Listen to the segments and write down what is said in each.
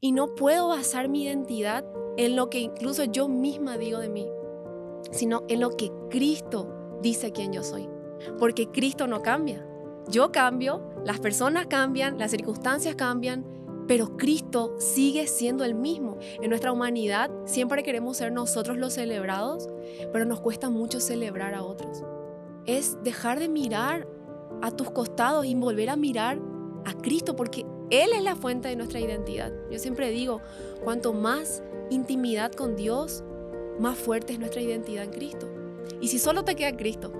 Y no puedo basar mi identidad en lo que incluso yo misma digo de mí, sino en lo que Cristo dice quién yo soy. Porque Cristo no cambia. Yo cambio, las personas cambian, las circunstancias cambian, pero Cristo sigue siendo el mismo. En nuestra humanidad siempre queremos ser nosotros los celebrados, pero nos cuesta mucho celebrar a otros. Es dejar de mirar a tus costados y volver a mirar a Cristo, porque él es la fuente de nuestra identidad. Yo siempre digo, cuanto más intimidad con Dios, más fuerte es nuestra identidad en Cristo. Y si solo te queda Cristo,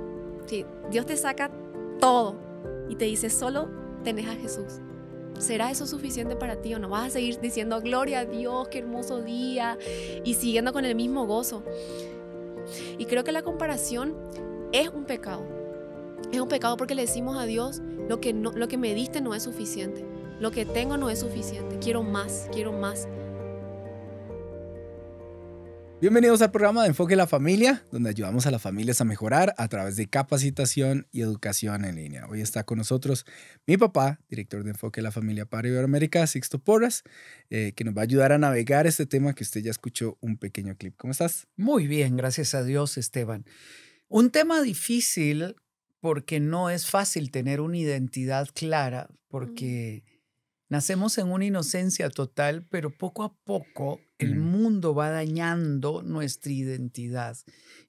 si Dios te saca todo y te dice solo tenés a Jesús, ¿será eso suficiente para ti o no? Vas a seguir diciendo gloria a Dios, qué hermoso día y siguiendo con el mismo gozo. Y creo que la comparación es un pecado. Es un pecado porque le decimos a Dios, lo que, no, lo que me diste no es suficiente. Lo que tengo no es suficiente. Quiero más, quiero más. Bienvenidos al programa de Enfoque la Familia, donde ayudamos a las familias a mejorar a través de capacitación y educación en línea. Hoy está con nosotros mi papá, director de Enfoque la Familia para Iberoamérica, Sixto Porras, eh, que nos va a ayudar a navegar este tema que usted ya escuchó un pequeño clip. ¿Cómo estás? Muy bien, gracias a Dios, Esteban. Un tema difícil porque no es fácil tener una identidad clara, porque... Nacemos en una inocencia total, pero poco a poco el mm. mundo va dañando nuestra identidad.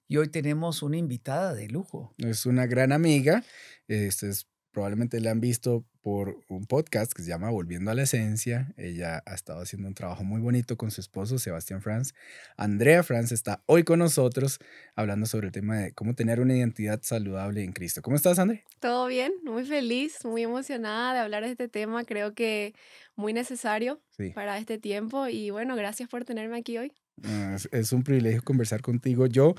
Y hoy tenemos una invitada de lujo. Es una gran amiga, este es probablemente la han visto por un podcast que se llama Volviendo a la Esencia. Ella ha estado haciendo un trabajo muy bonito con su esposo, Sebastián Franz. Andrea Franz está hoy con nosotros hablando sobre el tema de cómo tener una identidad saludable en Cristo. ¿Cómo estás, Andrea? Todo bien, muy feliz, muy emocionada de hablar de este tema. Creo que muy necesario para este tiempo. Y bueno, gracias por tenerme aquí hoy. Ah, es, un privilegio conversar contigo. Yo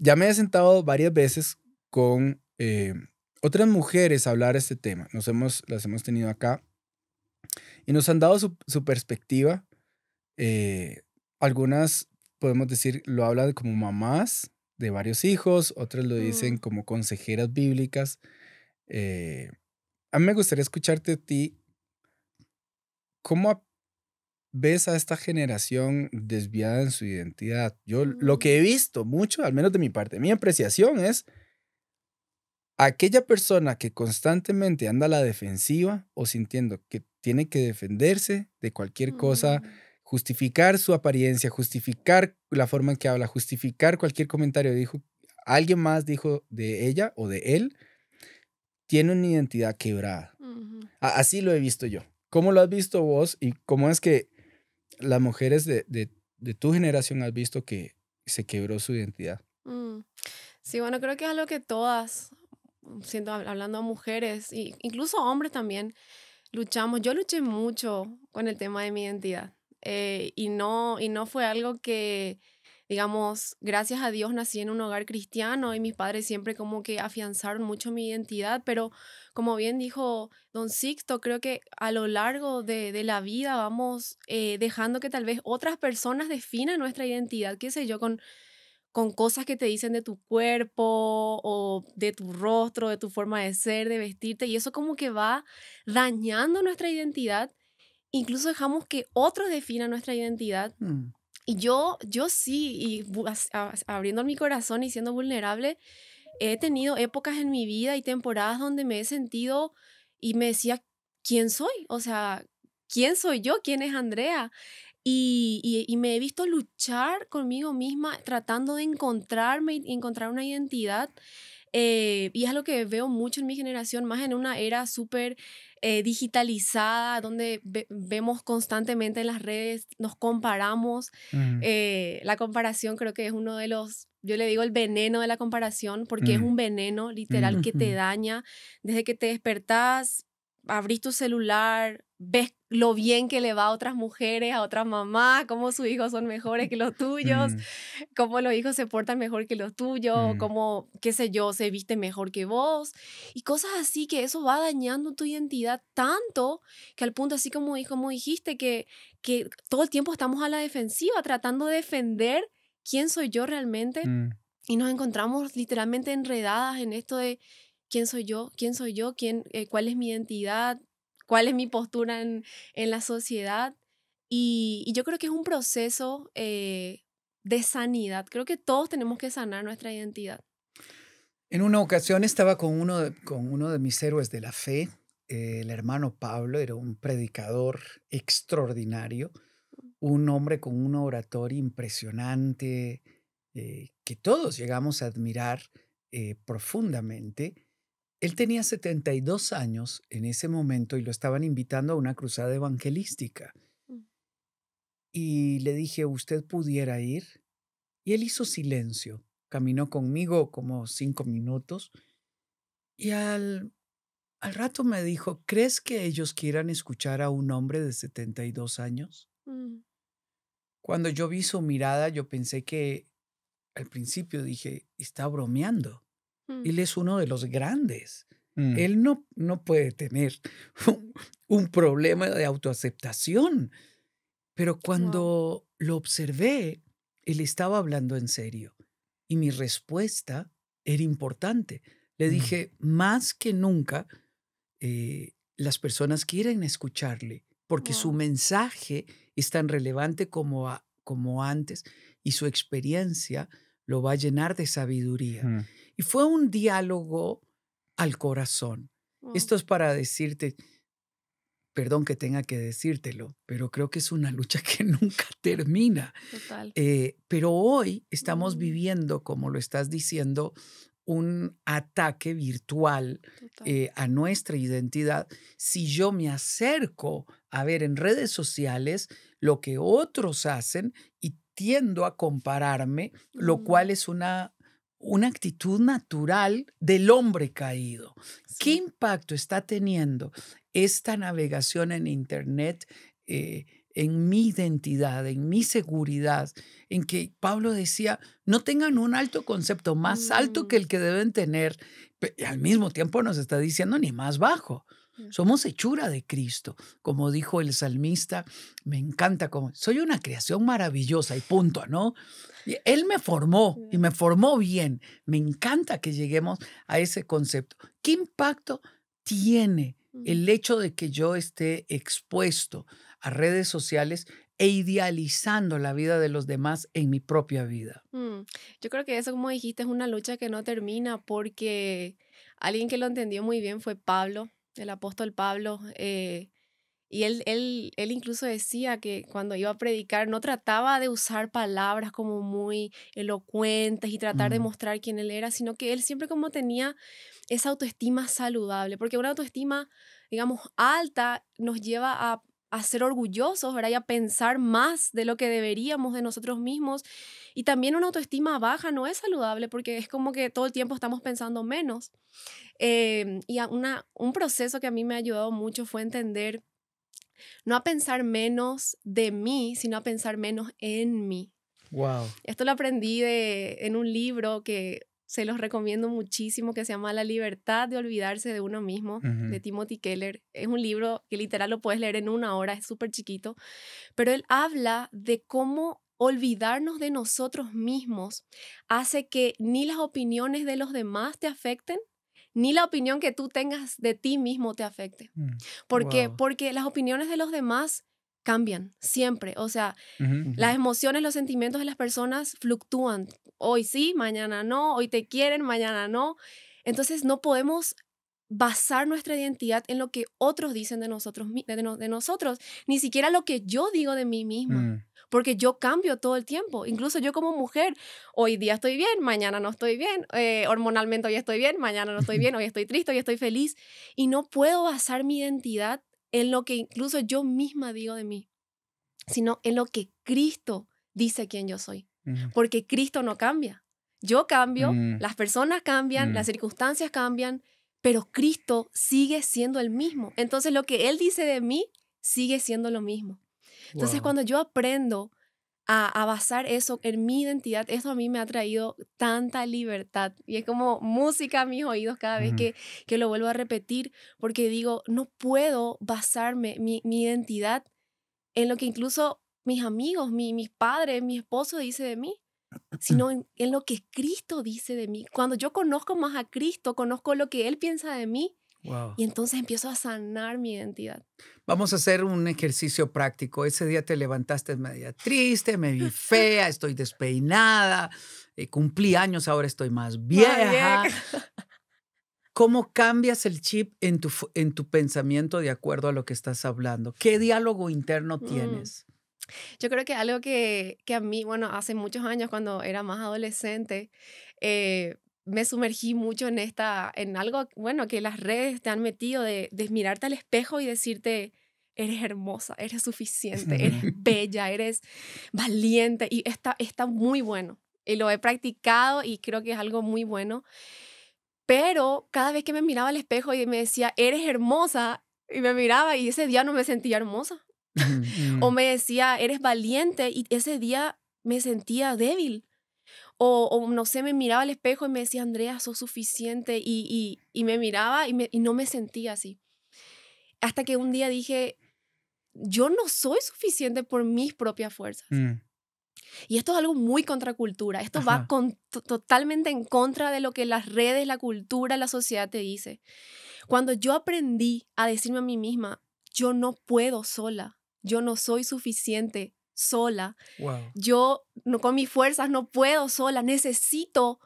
ya me he sentado varias veces con... Eh, otras mujeres a hablar este tema. Nos hemos, las hemos tenido acá y nos han dado su, perspectiva. Eh, algunas, podemos decir, lo hablan como mamás de varios hijos, otras lo dicen mm. como consejeras bíblicas. Eh, a mí me gustaría escucharte a ti, ¿cómo ves a esta generación desviada en su identidad? Yo lo mm. que he visto mucho, al menos de mi parte, mi apreciación es aquella persona que constantemente anda a la defensiva o sintiendo que tiene que defenderse de cualquier cosa, mm. justificar su apariencia, justificar la forma en que habla, justificar cualquier comentario, dijo, alguien más dijo de ella o de él, tiene una identidad quebrada. Así lo he visto yo. ¿Cómo lo has visto vos y cómo es que las mujeres de, tu generación has visto que se quebró su identidad? Mm. Sí, bueno, creo que es algo que todas siento hablando a mujeres, e incluso hombres también, luchamos, yo luché mucho con el tema de mi identidad eh, y, no, y no fue algo que, digamos, gracias a Dios nací en un hogar cristiano y mis padres siempre como que afianzaron mucho mi identidad, pero como bien dijo don Sixto, creo que a lo largo de, la vida vamos eh, dejando que tal vez otras personas definan nuestra identidad, qué sé yo, con con cosas que te dicen de tu cuerpo o de tu rostro, de tu forma de ser, de vestirte, y eso como que va dañando nuestra identidad, incluso dejamos que otros definan nuestra identidad. Mm. Y yo, yo sí, y abriendo mi corazón y siendo vulnerable, he tenido épocas en mi vida y temporadas donde me he sentido y me decía, ¿quién soy? O sea, ¿quién soy yo? ¿Quién es Andrea? Y, me he visto luchar conmigo misma tratando de encontrarme y encontrar una identidad. Eh, y es lo que veo mucho en mi generación, más en una era súper eh, digitalizada, donde vemos constantemente en las redes, nos comparamos. Eh, la comparación creo que es uno de los, yo le digo el veneno de la comparación, porque es un veneno literal que te daña desde que te despertás abrís tu celular, ves lo bien que le va a otras mujeres, a otras mamás, cómo sus hijos son mejores que los tuyos, mm. cómo los hijos se portan mejor que los tuyos, mm. cómo, qué sé yo, se viste mejor que vos. Y cosas así que eso va dañando tu identidad tanto que al punto, así como, como dijiste, que, que todo el tiempo estamos a la defensiva tratando de defender quién soy yo realmente. Mm. Y nos encontramos literalmente enredadas en esto de quién soy yo, quién soy yo, ¿Quién, eh, cuál es mi identidad, cuál es mi postura en, en la sociedad. Y, yo creo que es un proceso eh, de sanidad. Creo que todos tenemos que sanar nuestra identidad. En una ocasión estaba con uno de, con uno de mis héroes de la fe, eh, el hermano Pablo, era un predicador extraordinario, un hombre con un oratorio impresionante que todos llegamos a admirar profundamente. Él tenía 72 años en ese momento y lo estaban invitando a una cruzada evangelística. Mm. Y le dije, ¿usted pudiera ir? Y él hizo silencio, caminó conmigo como cinco minutos y al, al rato me dijo, ¿crees que ellos quieran escuchar a un hombre de 72 años? Mm. Cuando yo vi su mirada, yo pensé que al principio dije, está bromeando. Él mm. es uno de los grandes. Mm. Él no, puede tener un, problema de autoaceptación. Pero cuando lo observé, él estaba hablando en serio y mi respuesta era importante. Le mm. dije, más que nunca, eh, las personas quieren escucharle porque su mensaje es tan relevante como, como antes y su experiencia lo va a llenar de sabiduría. Y fue un diálogo al corazón. Mm. Esto es para decirte, perdón que tenga que decírtelo, pero creo que es una lucha que nunca termina. Eh, pero hoy estamos mm. viviendo, como lo estás diciendo, un ataque virtual eh, a nuestra identidad si yo me acerco a ver en redes sociales lo que otros hacen y tiendo a compararme, lo mm. cual es una una actitud natural del hombre caído. ¿Qué impacto está teniendo esta navegación en Internet eh, en mi identidad, en mi seguridad? En que Pablo decía, no tengan un alto concepto más alto que mm. el que deben tener, al mismo tiempo nos está diciendo ni más bajo. Mm. Somos hechura de Cristo. Como dijo el salmista, me encanta como soy una creación maravillosa y punto, ¿no? él me formó y me mm. formó bien. Me encanta que lleguemos a ese concepto. ¿Qué impacto tiene mm. el hecho de que yo esté expuesto a redes sociales e idealizando la vida de los demás en mi propia vida. Yo creo que eso, como dijiste, es una lucha que no termina porque alguien que lo entendió muy bien fue Pablo, el apóstol Pablo. Eh, y él, él, él incluso decía que cuando iba a predicar no trataba de usar palabras como muy elocuentes y tratar de mostrar quién él era, sino que él siempre como tenía esa autoestima saludable, porque una autoestima, digamos, alta nos lleva a a ser orgullosos, ¿verdad? Y a pensar más de lo que deberíamos de nosotros mismos. Y también una autoestima baja no es saludable porque es como que todo el tiempo estamos pensando menos. Em, y una, un proceso que a mí me ha ayudado mucho fue entender, no a pensar menos de mí, sino a pensar menos en mí. Wow. Esto lo aprendí en un libro que se los recomiendo muchísimo, que se llama La libertad de olvidarse de uno mismo, de Timothy Keller. Es un libro que literal lo puedes leer en una hora, es súper chiquito, pero él habla de cómo olvidarnos de nosotros mismos hace que ni las opiniones de los demás te afecten, ni la opinión que tú tengas de ti mismo te afecte. Mm, Porque las opiniones de los demás cambian siempre. O sea, las emociones, los sentimientos de las personas fluctúan hoy sí, mañana no, hoy te quieren, mañana no. Entonces no podemos basar nuestra identidad en lo que otros dicen de nosotros, de, nosotros, ni siquiera lo que yo digo de mí misma, mm. porque yo cambio todo el tiempo, incluso yo como mujer, hoy día estoy bien, mañana no estoy bien, eh, hormonalmente hoy estoy bien, mañana no estoy bien, hoy estoy triste, hoy estoy feliz, y no puedo basar mi identidad en lo que incluso yo misma digo de mí, sino en lo que Cristo dice quién yo soy porque Cristo no cambia. Yo cambio, mm. las personas cambian, las mm. circunstancias cambian, pero Cristo sigue siendo el mismo. Entonces lo que Él dice de mí sigue siendo lo mismo. Entonces cuando yo aprendo a, basar eso en mi identidad, eso a mí me ha traído tanta libertad. Y es como música a mis oídos cada vez que, que lo vuelvo a repetir, porque digo, no puedo basarme mi identidad en lo que incluso mis amigos, mi, mis padres, mi esposo dice de mí, sino en, lo que Cristo dice de mí. Cuando yo conozco más a Cristo, conozco lo que Él piensa de mí. Y entonces empiezo a sanar mi identidad. Vamos a hacer un ejercicio práctico. Ese día te levantaste media triste, me vi fea, estoy despeinada, eh, cumplí años, ahora estoy más vieja. ¿Cómo cambias el chip en tu, en tu pensamiento de acuerdo a lo que estás hablando? ¿Qué diálogo interno mm. tienes? Yo creo que algo que, que a mí, bueno, hace muchos años cuando era más adolescente, eh, me sumergí mucho en esta, en algo, bueno, que las redes te han metido de, mirarte al espejo y decirte, eres hermosa, eres suficiente, eres bella, eres valiente y está, está muy bueno. Y lo he practicado y creo que es algo muy bueno. Pero cada vez que me miraba al espejo y me decía, eres hermosa, y me miraba y ese día no me sentía hermosa o mm. me decía, eres valiente y ese día me sentía débil. O, no sé, me miraba al espejo y me decía, Andrea, sos suficiente. Y, y, y me miraba y, me, y no me sentía así. Hasta que un día dije, yo no soy suficiente por mis propias fuerzas. Mm. Y esto es algo muy contracultura. Esto va con, totalmente en contra de lo que las redes, la cultura, la sociedad te dice. Cuando yo aprendí a decirme a mí misma, yo no puedo sola yo no soy suficiente sola. Yo con mis fuerzas no puedo sola, necesito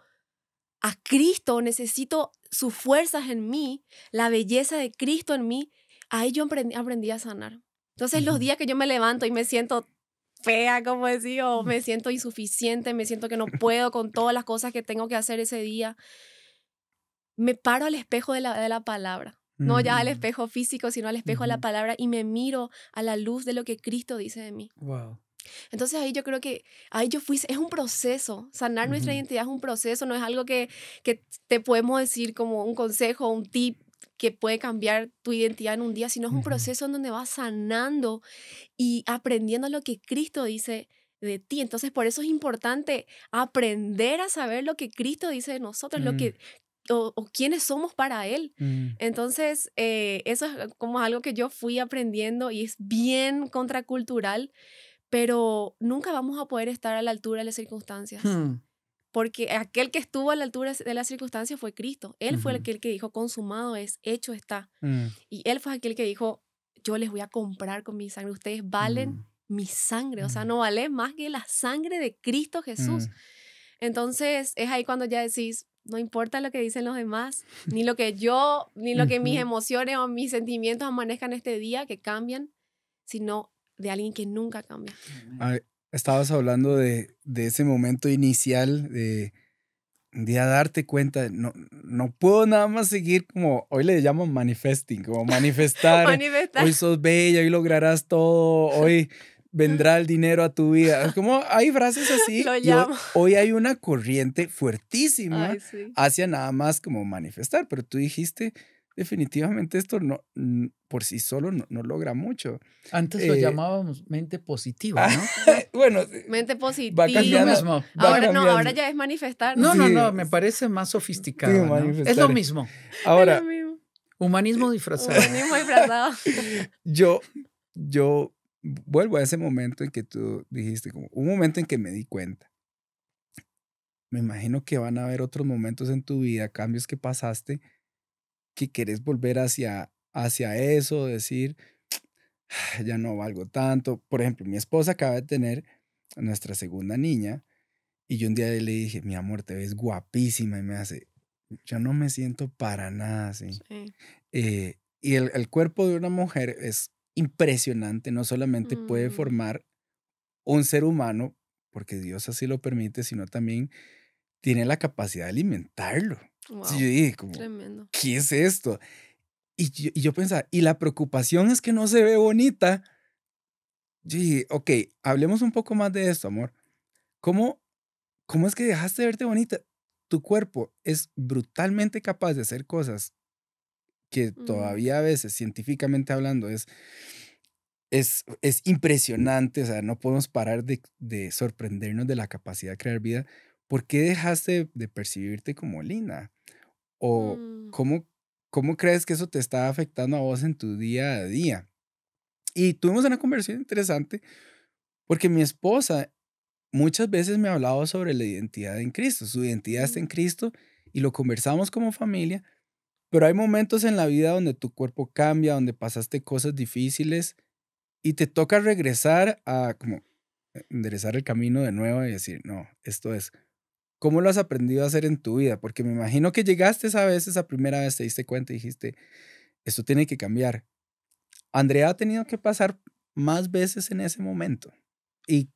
a Cristo, necesito sus fuerzas en mí, la belleza de Cristo en mí. Ahí yo aprendí, a sanar. Entonces los días que yo me levanto y me siento fea, como decía, o me siento insuficiente, me siento que no puedo con todas las cosas que tengo que hacer ese día, me paro al espejo de la palabra no ya al espejo físico, sino al espejo de la palabra y me miro a la luz de lo que Cristo dice de mí. Wow. Entonces ahí yo creo que ahí yo fui, es un proceso, sanar nuestra identidad es un proceso, no es algo que, que te podemos decir como un consejo, un tip que puede cambiar tu identidad en un día, sino es un proceso en donde vas sanando y aprendiendo lo que Cristo dice de ti. Entonces, por eso es importante aprender a saber lo que Cristo dice de nosotros, lo que mm o, quiénes somos para Él. Mm. Entonces, eh, eso es como algo que yo fui aprendiendo y es bien contracultural, pero nunca vamos a poder estar a la altura de las circunstancias. Hmm. Porque aquel que estuvo a la altura de las circunstancias fue Cristo. Él fue aquel que dijo, consumado es, hecho está. Mm. Y Él fue aquel que dijo, yo les voy a comprar con mi sangre, ustedes valen mm. mi sangre, o sea, no valen más que la sangre de Cristo Jesús. Entonces es ahí cuando ya decís, no importa lo que dicen los demás, ni lo que yo, ni lo que mis emociones o mis sentimientos amanezcan este día, que cambian, sino de alguien que nunca cambia. Ah, estabas hablando de, de, ese momento inicial de, de darte cuenta, no, no puedo nada más seguir como, hoy le llaman manifesting, como manifestar, manifestar. hoy sos bella, hoy lograrás todo, hoy vendrá el dinero a tu vida. Como hay frases así. Hoy, hay una corriente fuertísima hacia nada más como manifestar, pero tú dijiste, definitivamente esto no, por sí solo no, logra mucho. Antes lo eh, llamábamos mente positiva, ah, ¿no? bueno, mente positiva. mismo. ahora no, ahora ya es manifestar. No, no, no, me parece más sofisticado. Es lo mismo. Ahora, humanismo disfrazado. Humanismo disfrazado. yo, yo vuelvo a ese momento en que tú dijiste, como un momento en que me di cuenta. Me imagino que van a haber otros momentos en tu vida, cambios que pasaste, que quieres volver hacia, hacia eso, decir, ah, ya no valgo tanto. Por ejemplo, mi esposa acaba de tener nuestra segunda niña y yo un día le dije, mi amor, te ves guapísima y me hace, yo no me siento para nada eh, y el, cuerpo de una mujer es impresionante, no solamente puede mm. formar un ser humano, porque Dios así lo permite, sino también tiene la capacidad de alimentarlo. Sí, Tremendo. ¿qué es esto? Y yo, pensaba, y la preocupación es que no se ve bonita. Yo dije, ok, hablemos un poco más de esto, amor. ¿Cómo, cómo es que dejaste de verte bonita? Tu cuerpo es brutalmente capaz de hacer cosas que mm. todavía a veces, científicamente hablando, es, es, es impresionante, o sea, no podemos parar de, sorprendernos de la capacidad de crear vida. ¿Por qué dejaste de, percibirte como Lina? ¿O mm. cómo, cómo crees que eso te está afectando a vos en tu día a día? Y tuvimos una conversación interesante porque mi esposa muchas veces me ha hablado sobre la identidad en Cristo. Su identidad está mm. en Cristo y lo conversamos como familia, pero hay momentos en la vida donde tu cuerpo cambia, donde pasaste cosas difíciles y te toca regresar a como eh, enderezar el camino de nuevo y decir, no, esto es, ¿cómo lo has aprendido a hacer en tu vida? Porque me imagino que llegaste esa vez, esa primera vez te diste cuenta y dijiste, esto tiene que cambiar. Andrea ha tenido que pasar más veces en ese momento. ¿Y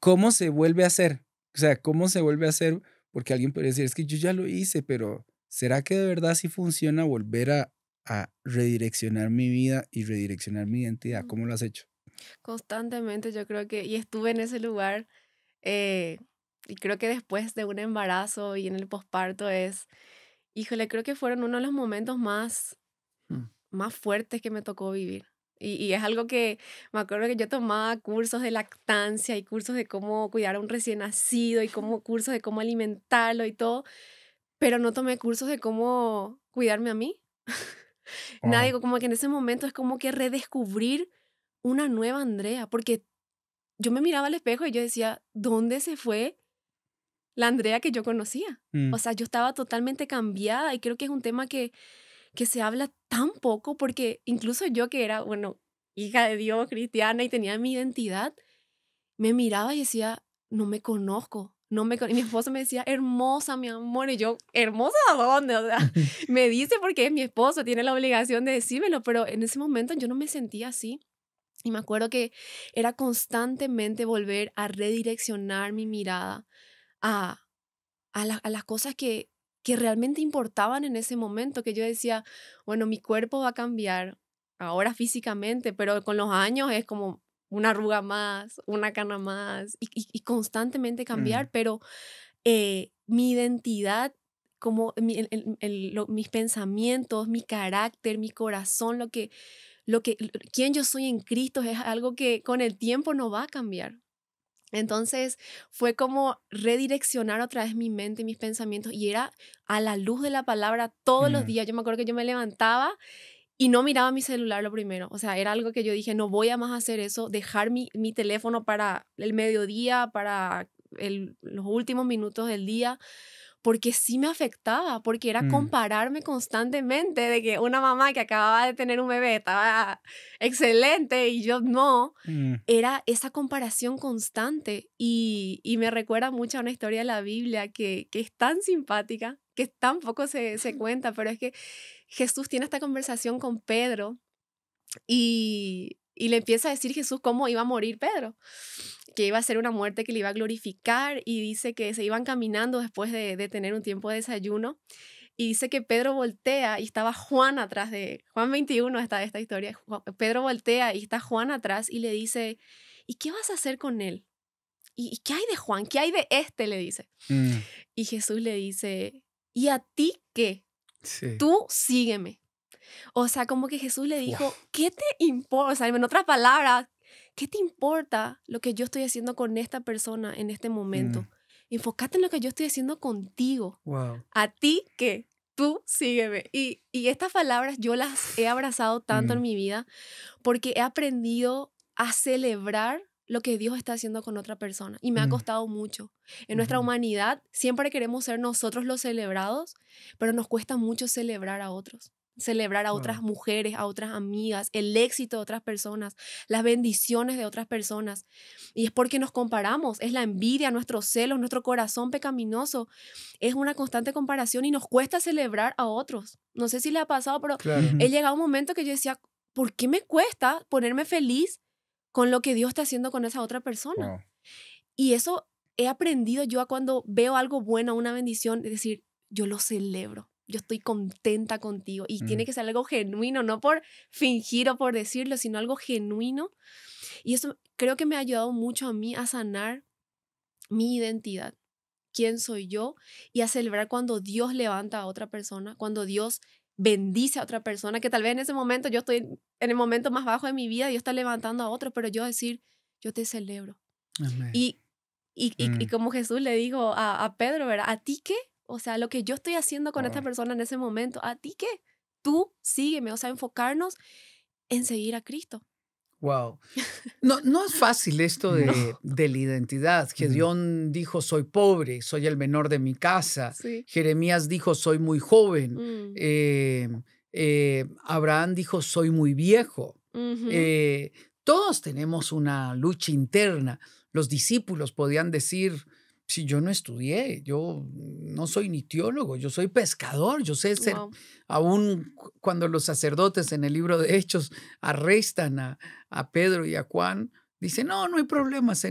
cómo se vuelve a hacer? O sea, ¿cómo se vuelve a hacer? Porque alguien podría decir, es que yo ya lo hice, pero ¿será que de verdad sí funciona volver a, a redireccionar mi vida y redireccionar mi identidad? ¿Cómo lo has hecho? Constantemente, yo creo que, y estuve en ese lugar, eh, y creo que después de un embarazo y en el posparto es, híjole, creo que fueron uno de los momentos más, hmm. más fuertes que me tocó vivir. Y, es algo que me acuerdo que yo tomaba cursos de lactancia y cursos de cómo cuidar a un recién nacido y cómo, cursos de cómo alimentarlo y todo pero no tomé cursos de cómo cuidarme a mí. Nada, como que en ese momento es como que redescubrir una nueva Andrea, porque yo me miraba al espejo y yo decía, ¿dónde se fue la Andrea que yo conocía? O mm. sea, yo estaba totalmente cambiada y creo que es un tema que, que se habla tan poco, porque incluso yo que era, bueno, hija de Dios, cristiana y tenía mi identidad, me miraba y decía, no me conozco, no me y mi esposo me decía hermosa mi amor y yo hermosa a dónde o sea me dice porque es mi esposo tiene la obligación de decírmelo pero en ese momento yo no me sentía así y me acuerdo que era constantemente volver a redireccionar mi mirada a a las cosas que que realmente importaban en ese momento que yo decía bueno mi cuerpo va a cambiar ahora físicamente, pero con los años es como una arruga más, una cana más y, constantemente mm. cambiar, pero eh, mi identidad, como mis pensamientos, mi carácter, mi corazón, lo que, lo que, quién yo soy en Cristo es algo que con el tiempo no va a cambiar. Entonces fue como redireccionar otra vez mi mente, y mis pensamientos, y era a la luz de la palabra todos los mm. días. Yo me acuerdo que yo me levantaba y no miraba mi celular lo primero. O sea, era algo que yo dije, no voy a más hacer eso, dejar mi, mi teléfono para el mediodía, para los últimos minutos del día porque sí me afectaba, porque era mm. compararme constantemente de que una mamá que acababa de tener un bebé estaba excelente y yo no, mm. era esa comparación constante y, y, me recuerda mucho a una historia de la Biblia que, que es tan simpática, que tampoco se, se cuenta, pero es que Jesús tiene esta conversación con Pedro y, y le empieza a decir Jesús cómo iba a morir Pedro que iba a ser una muerte que le iba a glorificar y dice que se iban caminando después de, tener un tiempo de desayuno y dice que Pedro voltea y estaba Juan atrás de Juan 21 está esta historia. Pedro voltea y está Juan atrás y le dice, ¿y qué vas a hacer con él? ¿Y, qué hay de Juan? ¿Qué hay de este? Le dice. Mm. Y Jesús le dice, ¿y a ti qué? Tú sígueme. O sea, como que Jesús le dijo, ¿qué te importa? O sea, en otras palabras, ¿qué te importa lo que yo estoy haciendo con esta persona en este momento? Mm. Enfócate en lo que yo estoy haciendo contigo. A ti que tú sígueme. Y, estas palabras yo las he abrazado tanto en mm. mi vida porque he aprendido a celebrar lo que Dios está haciendo con otra persona. Y me ha mm. costado mucho. En nuestra humanidad siempre queremos ser nosotros los celebrados, pero nos cuesta mucho celebrar a otros celebrar a otras mujeres, a otras amigas, el éxito de otras personas, las bendiciones de otras personas. Y es porque nos comparamos, es la envidia, nuestro celos, nuestro corazón pecaminoso, es una constante comparación y nos cuesta celebrar a otros. No sé si le ha pasado, pero he llegado a un momento que yo decía, ¿por qué me cuesta ponerme feliz con lo que Dios está haciendo con esa otra persona? Y eso he aprendido yo a cuando veo algo bueno, una bendición, es decir, yo lo celebro yo estoy contenta contigo y tiene mm. que ser algo genuino, no por fingir o por decirlo, sino algo genuino. Y eso creo que me ha ayudado mucho a mí a sanar mi identidad, quién soy yo y a celebrar cuando Dios levanta a otra persona, cuando Dios bendice a otra persona, que tal vez en ese momento yo estoy en el momento más bajo de mi vida, Dios está levantando a otro, pero yo decir, yo te celebro. Y, y, mm. como Jesús le dijo a, a Pedro, ¿verdad? ¿A ti qué? o sea, lo que yo estoy haciendo con esta persona en ese momento, ¿a ti qué? Tú sígueme, o sea, enfocarnos en seguir a Cristo. Wow. No, no es fácil esto de, la identidad. Gedeón dijo, soy pobre, soy el menor de mi casa. Jeremías dijo, soy muy joven. Mm. Eh, eh, Abraham dijo, soy muy viejo. Eh, todos tenemos una lucha interna. Los discípulos podían decir, si yo no estudié, yo no soy ni teólogo, yo soy pescador, yo sé ser, aún cuando los sacerdotes en el libro de Hechos arrestan a, Pedro y a Juan, dicen, no, no hay problemas.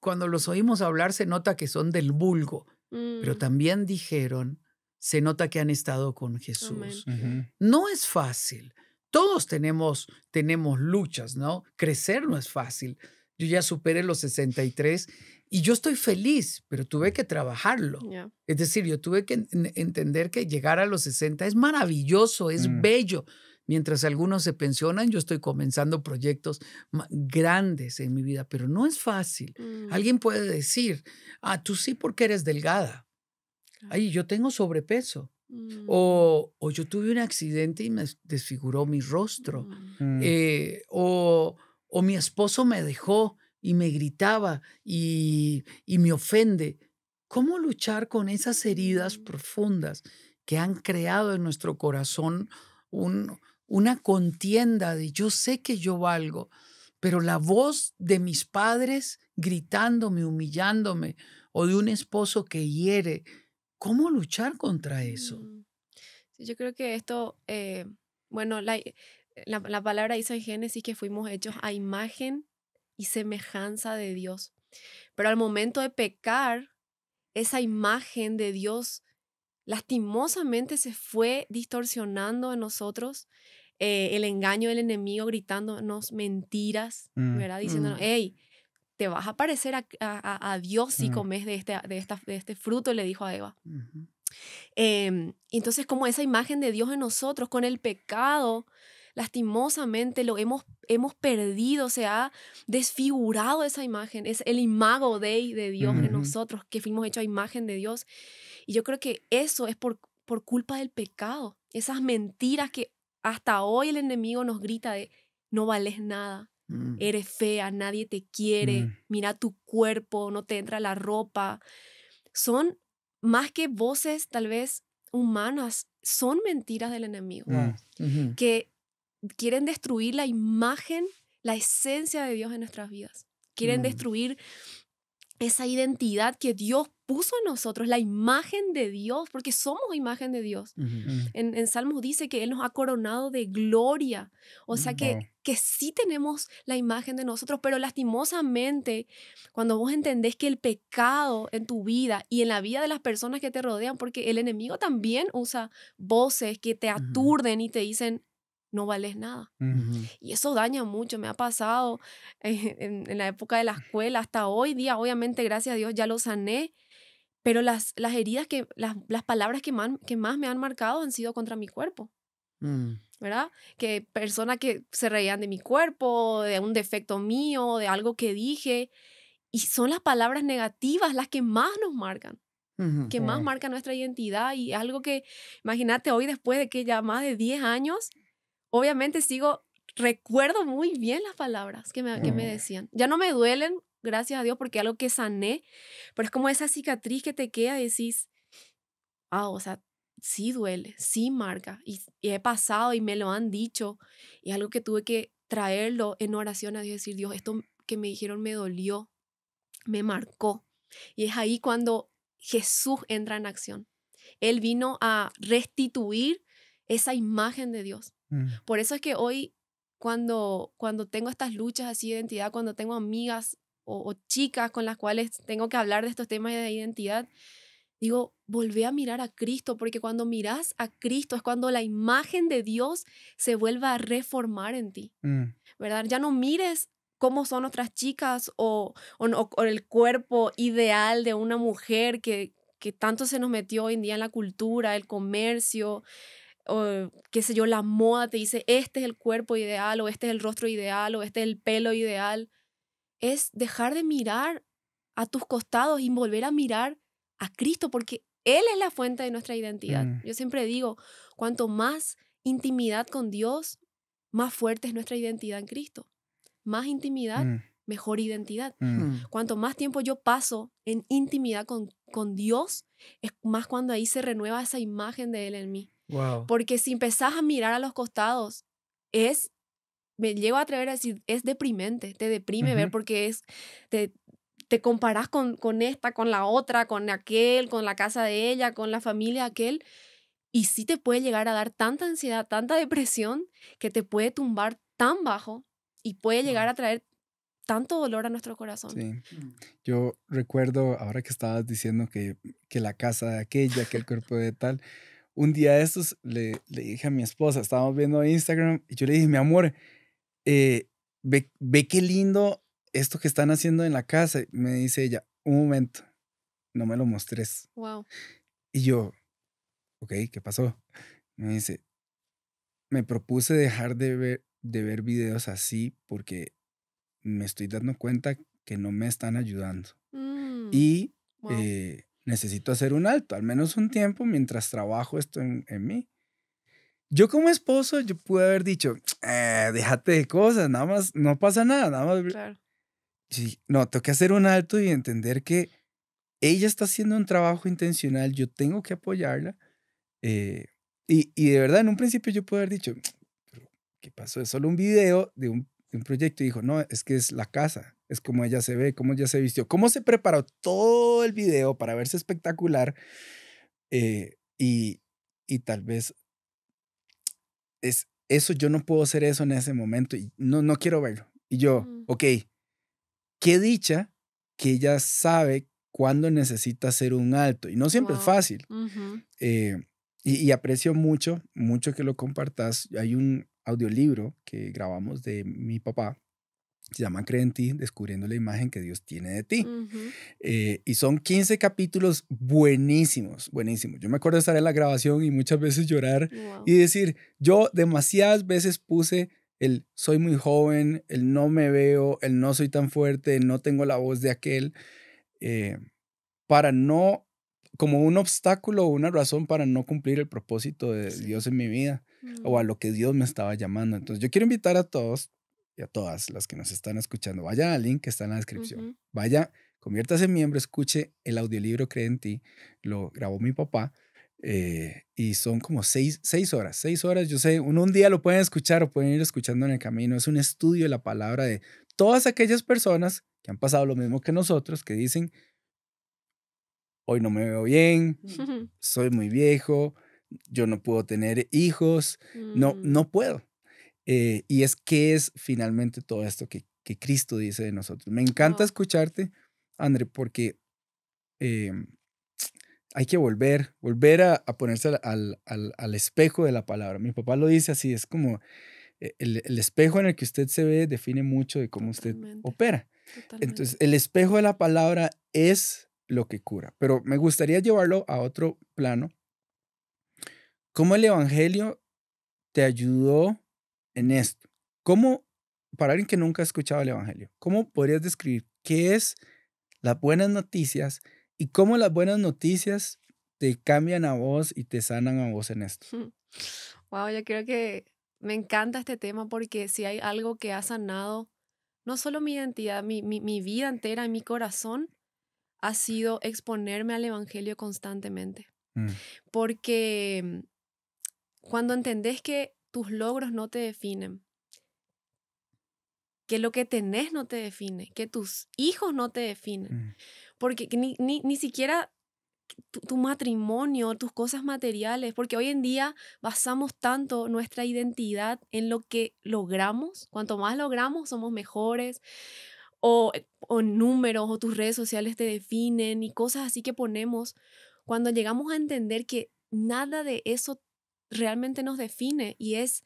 cuando los oímos hablar se nota que son del vulgo, pero mm. también dijeron, se nota que han estado con Jesús. No es fácil, todos tenemos, tenemos luchas, ¿no? Crecer no es fácil. Yo ya superé los 63 y yo estoy feliz, pero tuve que trabajarlo. Es decir, yo tuve que entender que llegar a los 60 es maravilloso, es mm. bello. Mientras algunos se pensionan, yo estoy comenzando proyectos grandes en mi vida, pero no es fácil. Mm. Alguien puede decir, ah, tú sí porque eres delgada. Ay, yo tengo sobrepeso. Mm. O, yo tuve un accidente y me desfiguró mi rostro. Eh, o, o mi esposo me dejó y me gritaba y, me ofende. ¿Cómo luchar con esas heridas mm. profundas que han creado en nuestro corazón una contienda de yo sé que yo valgo, pero la voz de mis padres gritándome, humillándome, o de un esposo que hiere, ¿cómo luchar contra eso? Mm. yo creo que esto, eh, bueno, la, palabra dice en Génesis que fuimos hechos a imagen y semejanza de Dios. Pero al momento de pecar, esa imagen de Dios lastimosamente se fue distorsionando en nosotros. Eh, el engaño del enemigo gritándonos mentiras, mm, ¿verdad? Diciéndonos, mm. hey, te vas a parecer a, Dios si mm. comes de este, esta, de este fruto, le dijo a Eva. Em, entonces, como esa imagen de Dios en nosotros, con el pecado, lastimosamente lo hemos, hemos perdido, se ha desfigurado esa imagen, es el imago de, de Dios en nosotros, que fuimos hechos a imagen de Dios. Y yo creo que eso es por, por culpa del pecado, esas mentiras que hasta hoy el enemigo nos grita de no vales nada, mm. eres fea, nadie te quiere, mm. mira tu cuerpo, no te entra la ropa. Son más que voces tal vez humanas, son mentiras del enemigo. Mm. Que quieren destruir la imagen, la esencia de Dios en nuestras vidas. Quieren mm. destruir esa identidad que Dios puso en nosotros, la imagen de Dios, porque somos imagen de Dios. Mm. en, en, Salmos dice que Él nos ha coronado de gloria, o sea que, que sí tenemos la imagen de nosotros, pero lastimosamente, cuando vos entendés que el pecado en tu vida y en la vida de las personas que te rodean, porque el enemigo también usa voces que te aturden y te dicen, no vales nada. Y eso daña mucho, me ha pasado en, la época de la escuela, hasta hoy día, obviamente, gracias a Dios, ya lo sané, pero las, las heridas, que, las, palabras que, que más me han marcado han sido contra mi cuerpo. Mm. ¿Verdad? Que personas que se reían de mi cuerpo, de un defecto mío, de algo que dije. Y son las palabras negativas las que más nos marcan, que más marcan nuestra identidad. Y algo que, imagínate, hoy después de que ya más de 10 años, obviamente sigo, recuerdo muy bien las palabras que me, que me decían. Ya no me duelen, gracias a Dios, porque algo que sané, pero es como esa cicatriz que te queda y decís, ah, o sea, sí duele, sí marca, y, he pasado y me lo han dicho, y algo que tuve que traerlo en oración a Dios, decir, Dios, esto que me dijeron me dolió, me marcó. Y es ahí cuando Jesús entra en acción. Él vino a restituir esa imagen de Dios. Mm. Por eso es que hoy, cuando, cuando tengo estas luchas así de identidad, cuando tengo amigas o, chicas con las cuales tengo que hablar de estos temas de identidad, digo, volvé a mirar a Cristo, porque cuando miras a Cristo es cuando la imagen de Dios se vuelva a reformar en ti, mm. ¿verdad? Ya no mires cómo son otras chicas o, o, el cuerpo ideal de una mujer que, que tanto se nos metió hoy en día en la cultura, el comercio, o qué sé yo, la moda te dice, este es el cuerpo ideal o este es el rostro ideal o este es el pelo ideal, es dejar de mirar a tus costados y volver a mirar a Cristo, porque Él es la fuente de nuestra identidad. Mm. Yo siempre digo, cuanto más intimidad con Dios, más fuerte es nuestra identidad en Cristo. Más intimidad, mm. mejor identidad. Mm. Cuanto más tiempo yo paso en intimidad con, con Dios, es más cuando ahí se renueva esa imagen de Él en mí. Porque si empezás a mirar a los costados, es, me llego a atrever a decir, es deprimente, te deprime ver porque es, te, te comparás con, con esta, con la otra, con aquel, con la casa de ella, con la familia aquel. Y sí te puede llegar a dar tanta ansiedad, tanta depresión, que te puede tumbar tan bajo y puede llegar a traer tanto dolor a nuestro corazón. Sí. Mm. Yo recuerdo, ahora que estabas diciendo que, que la casa de aquella, que el cuerpo de tal, un día de estos le, dije a mi esposa, estábamos viendo Instagram, y yo le dije, mi amor, eh, ve, qué lindo esto que están haciendo en la casa. Me dice ella, un momento, no me lo mostres. Wow. Y yo, ok, ¿qué pasó? Me dice, me propuse dejar de ver, de ver videos así porque me estoy dando cuenta que no me están ayudando. Mm. Y necesito hacer un alto, al menos un tiempo mientras trabajo esto en, en mí. Yo como esposo, yo pude haber dicho, eh, déjate de cosas, nada más, no pasa nada, nada más. Sí, no, tengo que hacer un alto y entender que ella está haciendo un trabajo intencional, yo tengo que apoyarla. Eh, y, y, de verdad, en un principio yo pude haber dicho, ¿qué pasó? Es solo un video de un un proyecto y dijo, no, es que es la casa, es como ella se ve, cómo ella se vistió, cómo se preparó todo el video para verse espectacular eh, y, tal vez es eso, yo no puedo hacer eso en ese momento y no, no quiero verlo. Y yo, ok, qué dicha que ella sabe cuándo necesita hacer un alto y no siempre es fácil. Eh, y, aprecio mucho, mucho que lo compartas. Hay un, audiolibro que grabamos de mi papá. Se llama Cree en ti, descubriendo la imagen que Dios tiene de ti. Eh, y son 15 capítulos buenísimos, buenísimos. Yo me acuerdo estar en la grabación y muchas veces llorar y decir, yo demasiadas veces puse el soy muy joven, el no me veo, el no soy tan fuerte, no tengo la voz de aquel, eh, para no, como un obstáculo o una razón para no cumplir el propósito de Dios en mi vida o a mm. lo que Dios me estaba llamando. Entonces yo quiero invitar a todos y a todas las que nos están escuchando, vaya al link que está en la descripción, vaya, conviértase en miembro, escuche el audiolibro Cree en ti, lo grabó mi papá. Eh, y son como seis, seis, horas, seis horas, yo sé, uno un día lo pueden escuchar o pueden ir escuchando en el camino, es un estudio de la palabra de todas aquellas personas que han pasado lo mismo que nosotros, que dicen, hoy no me veo bien, soy muy viejo, yo no puedo tener hijos, no, mm. no puedo. Eh, y es que es finalmente todo esto que, Cristo dice de nosotros. Me encanta escucharte, André, porque em, hay que volver, volver a, ponerse al, espejo de la palabra. Mi papá lo dice así, es como eh, el, espejo en el que usted se ve define mucho de cómo usted opera. Entonces, el espejo de la palabra es lo que cura, pero me gustaría llevarlo a otro plano ¿Cómo el Evangelio te ayudó en esto? ¿Cómo, para alguien que nunca ha escuchado el Evangelio, cómo podrías describir qué es las buenas noticias y cómo las buenas noticias te cambian a vos y te sanan a vos en esto? Wow, yo creo que me encanta este tema porque si hay algo que ha sanado no solo mi identidad, mi, vida entera, mi corazón, ha sido exponerme al Evangelio constantemente. Mm. Porque cuando entendés que tus logros no te definen, que lo que tenés no te define, que tus hijos no te definen, mm. porque ni, siquiera tu, matrimonio, tus cosas materiales, porque hoy en día basamos tanto nuestra identidad en lo que logramos, cuanto más logramos somos mejores, o, o números, o tus redes sociales te definen, y cosas así que ponemos, cuando llegamos a entender que nada de eso realmente nos define y es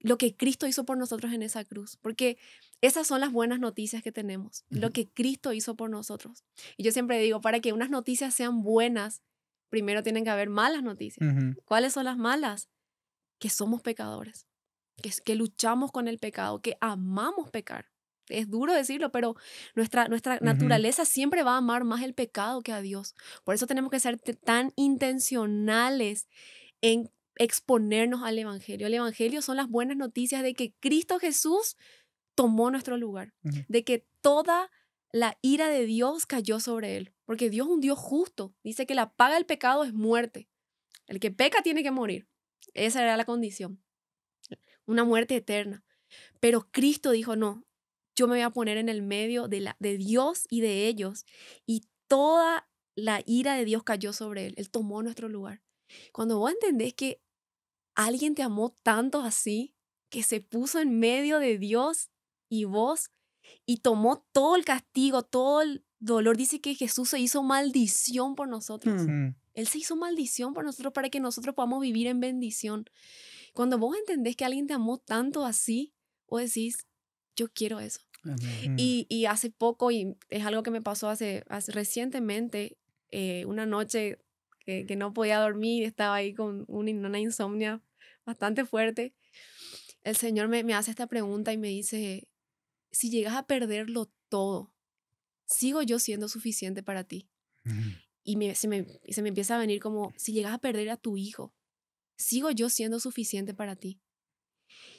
lo que Cristo hizo por nosotros en esa cruz, porque esas son las buenas noticias que tenemos, lo que Cristo hizo por nosotros. Y yo siempre digo, para que unas noticias sean buenas, primero tienen que haber malas noticias. ¿Cuáles son las malas? Que somos pecadores, que, que luchamos con el pecado, que amamos pecar. Es duro decirlo, pero nuestra, nuestra naturaleza siempre va a amar más el pecado que a Dios. Por eso tenemos que ser tan intencionales en exponernos al Evangelio. El Evangelio son las buenas noticias de que Cristo Jesús tomó nuestro lugar, de que toda la ira de Dios cayó sobre él, porque Dios es un Dios justo. Dice que la paga del pecado es muerte. El que peca tiene que morir. Esa era la condición. Una muerte eterna. Pero Cristo dijo, no, yo me voy a poner en el medio de, la, de Dios y de ellos. Y toda la ira de Dios cayó sobre él. Él tomó nuestro lugar. Cuando vos entendés que alguien te amó tanto así que se puso en medio de Dios y vos y tomó todo el castigo, todo el dolor. Dice que Jesús se hizo maldición por nosotros. Mm. Mm. Él se hizo maldición por nosotros para que nosotros podamos vivir en bendición. Cuando vos entendés que alguien te amó tanto así, vos decís, yo quiero eso. Mm. y, hace poco, y es algo que me pasó hace, recientemente, eh, una noche que, no podía dormir, estaba ahí con una insomnia bastante fuerte, el Señor me, hace esta pregunta y me dice, si llegas a perderlo todo, ¿sigo yo siendo suficiente para ti? Y me, se, me, se me empieza a venir como, si llegas a perder a tu hijo, ¿sigo yo siendo suficiente para ti?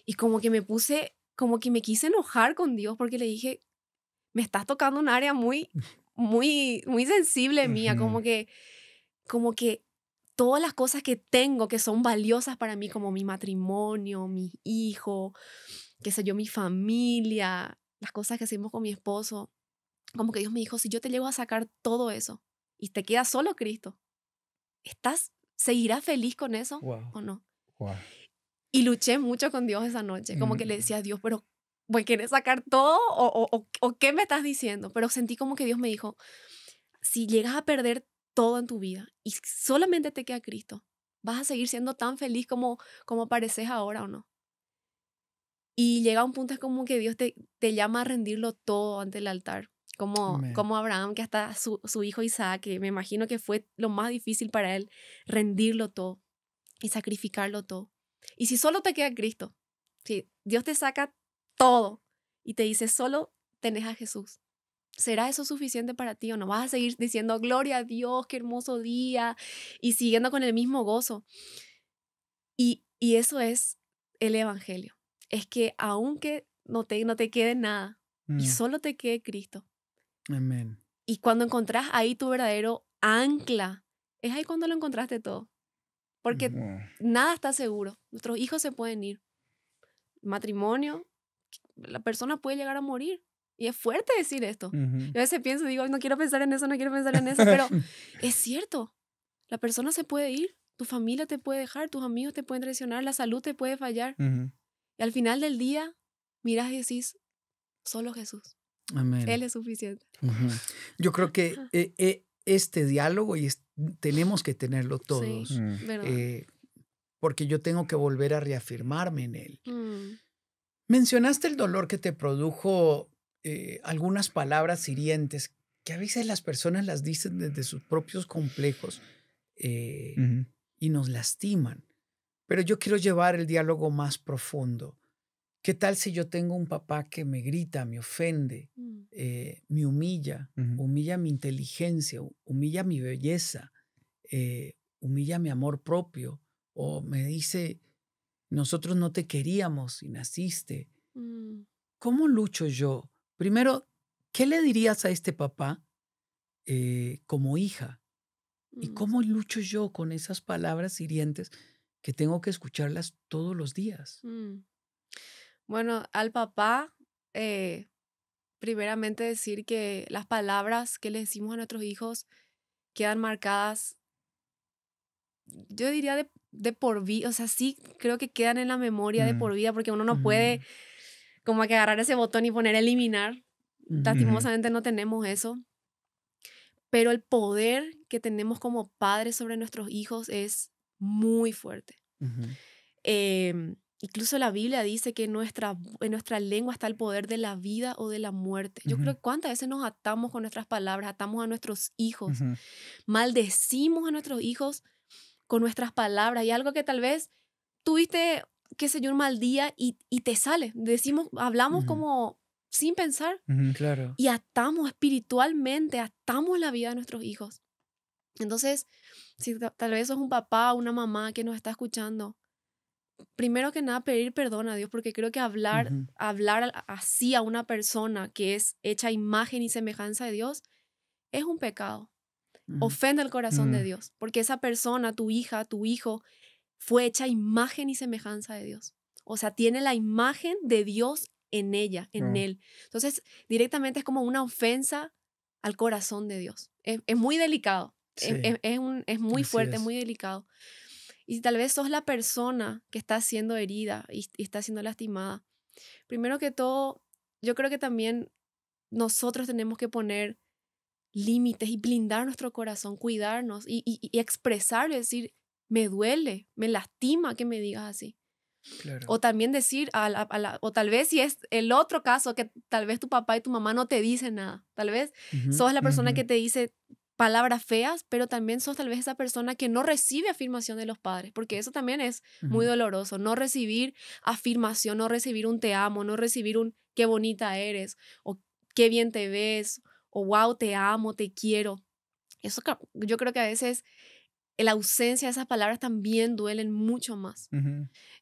Y como que me puse, como que me quise enojar con Dios porque le dije, me estás tocando un área muy, muy, muy sensible mía, como que, como que todas las cosas que tengo que son valiosas para mí, como mi matrimonio, mi hijo, qué sé yo, mi familia, las cosas que hacemos con mi esposo, como que Dios me dijo, si yo te llego a sacar todo eso y te queda solo Cristo, ¿estás, seguirás feliz con eso o no? Y luché mucho con Dios esa noche, como que le mm. decía a Dios, pero ¿me quieres sacar todo o, o, o, qué me estás diciendo? Pero sentí como que Dios me dijo, si llegas a perder todo en tu vida y solamente te queda Cristo, vas a seguir siendo tan feliz como, como pareces ahora o no. Y llega un punto es como que Dios te, te llama a rendirlo todo ante el altar, como, como Abraham, que hasta su, hijo Isaac, que me imagino que fue lo más difícil para él, rendirlo todo y sacrificarlo todo. Y si solo te queda Cristo, si Dios te saca todo y te dice, solo tenés a Jesús, ¿Será eso suficiente para ti o no? Vas a seguir diciendo, gloria a Dios, qué hermoso día, y siguiendo con el mismo gozo. Y, y eso es el Evangelio. Es que aunque no te, no te quede nada y mm. solo te quede Cristo. Amén. Y cuando encontrás ahí tu verdadero ancla, es ahí cuando lo encontraste todo. Porque nada está seguro. Nuestros hijos se pueden ir. Matrimonio, la persona puede llegar a morir. Y es fuerte decir esto. a veces pienso, digo, no quiero pensar en eso, no quiero pensar en eso, pero es cierto. La persona se puede ir, tu familia te puede dejar, tus amigos te pueden traicionar, la salud te puede fallar. Y al final del día, miras y decís, solo Jesús. Él es suficiente. Yo creo que e, e, este diálogo y tenemos que tenerlo todos. Mm. Eh, porque yo tengo que volver a reafirmarme en él. Mm. Mencionaste el dolor que te produjo eh, algunas palabras hirientes que a veces las personas las dicen desde sus propios complejos eh, y nos lastiman. Pero yo quiero llevar el diálogo más profundo. ¿Qué tal si yo tengo un papá que me grita, me ofende, mm. eh, me humilla, humilla mi inteligencia, humilla mi belleza, humilla mi amor propio? O me dice, nosotros no te queríamos y naciste. Mm. ¿Cómo lucho yo Primero, ¿qué le dirías a este papá eh, como hija? ¿Y mm. cómo lucho yo con esas palabras hirientes que tengo que escucharlas todos los días? Mm. Bueno, al papá, eh, primeramente decir que las palabras que le decimos a nuestros hijos quedan marcadas, yo diría de, por vida, o sea, sí creo que quedan en la memoria de por mm. vida porque uno no puede como que agarrar ese botón y poner eliminar. Lastimosamente no tenemos eso. Pero el poder que tenemos como padres sobre nuestros hijos es muy fuerte. Em, incluso la Biblia dice que en nuestra, en nuestra lengua está el poder de la vida o de la muerte. Yo creo que cuántas veces nos atamos con nuestras palabras, atamos a nuestros hijos, maldecimos a nuestros hijos con nuestras palabras y algo que tal vez tuviste qué sé un mal día y, te sale. Decimos, hablamos como sin pensar. claro. Y atamos espiritualmente, atamos la vida de nuestros hijos. Entonces, si tal vez es un papá o una mamá que nos está escuchando, primero que nada pedir perdón a Dios, porque creo que hablar, hablar así a una persona que es hecha imagen y semejanza de Dios es un pecado. Ofende el corazón de mm. Dios, porque esa persona, tu hija, tu hijo, fue hecha imagen y semejanza de Dios. O sea, tiene la imagen de Dios en ella, en mm. él. Entonces, directamente es como una ofensa al corazón de Dios. Es, muy delicado, es, muy fuerte, es muy delicado. Y tal vez sos la persona que está siendo herida y, está siendo lastimada, primero que todo, yo creo que también nosotros tenemos que poner límites y blindar nuestro corazón, cuidarnos y, y, y decir, me duele, me lastima que me digas así. O también decir, o tal vez si es el otro caso, que tal vez tu papá y tu mamá no te dicen nada, tal vez sos la persona que te dice palabras feas, pero también sos tal vez esa persona que no recibe afirmación de los padres, porque eso también es muy doloroso, no recibir afirmación, no recibir un te amo, no recibir un qué bonita eres, o qué bien te ves, o wow, te amo, te quiero. Eso yo creo que a veces la ausencia de esas palabras también duelen mucho más.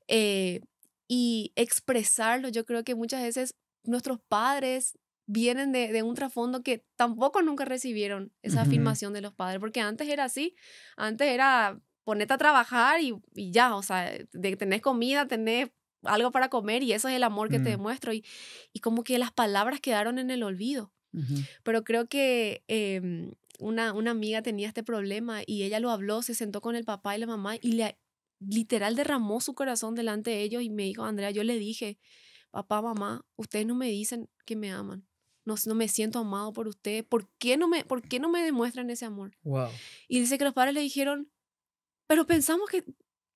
Eh, y expresarlo, yo creo que muchas veces nuestros padres vienen de, un trasfondo que tampoco nunca recibieron esa afirmación de los padres, porque antes era así, antes era ponerte a trabajar y, ya, o sea, de, tenés comida, tenés algo para comer y eso es el amor que te mm. demuestro y, y como que las palabras quedaron en el olvido. Pero creo que em, una, amiga tenía este problema y ella lo habló, se sentó con el papá y la mamá y le, literal derramó su corazón delante de ellos y me dijo, Andrea, yo le dije, papá, mamá, ustedes no me dicen que me aman. No, no me siento amado por ustedes. ¿Por qué, no me, ¿Por qué no me demuestran ese amor? Y dice que los padres le dijeron, pero pensamos que,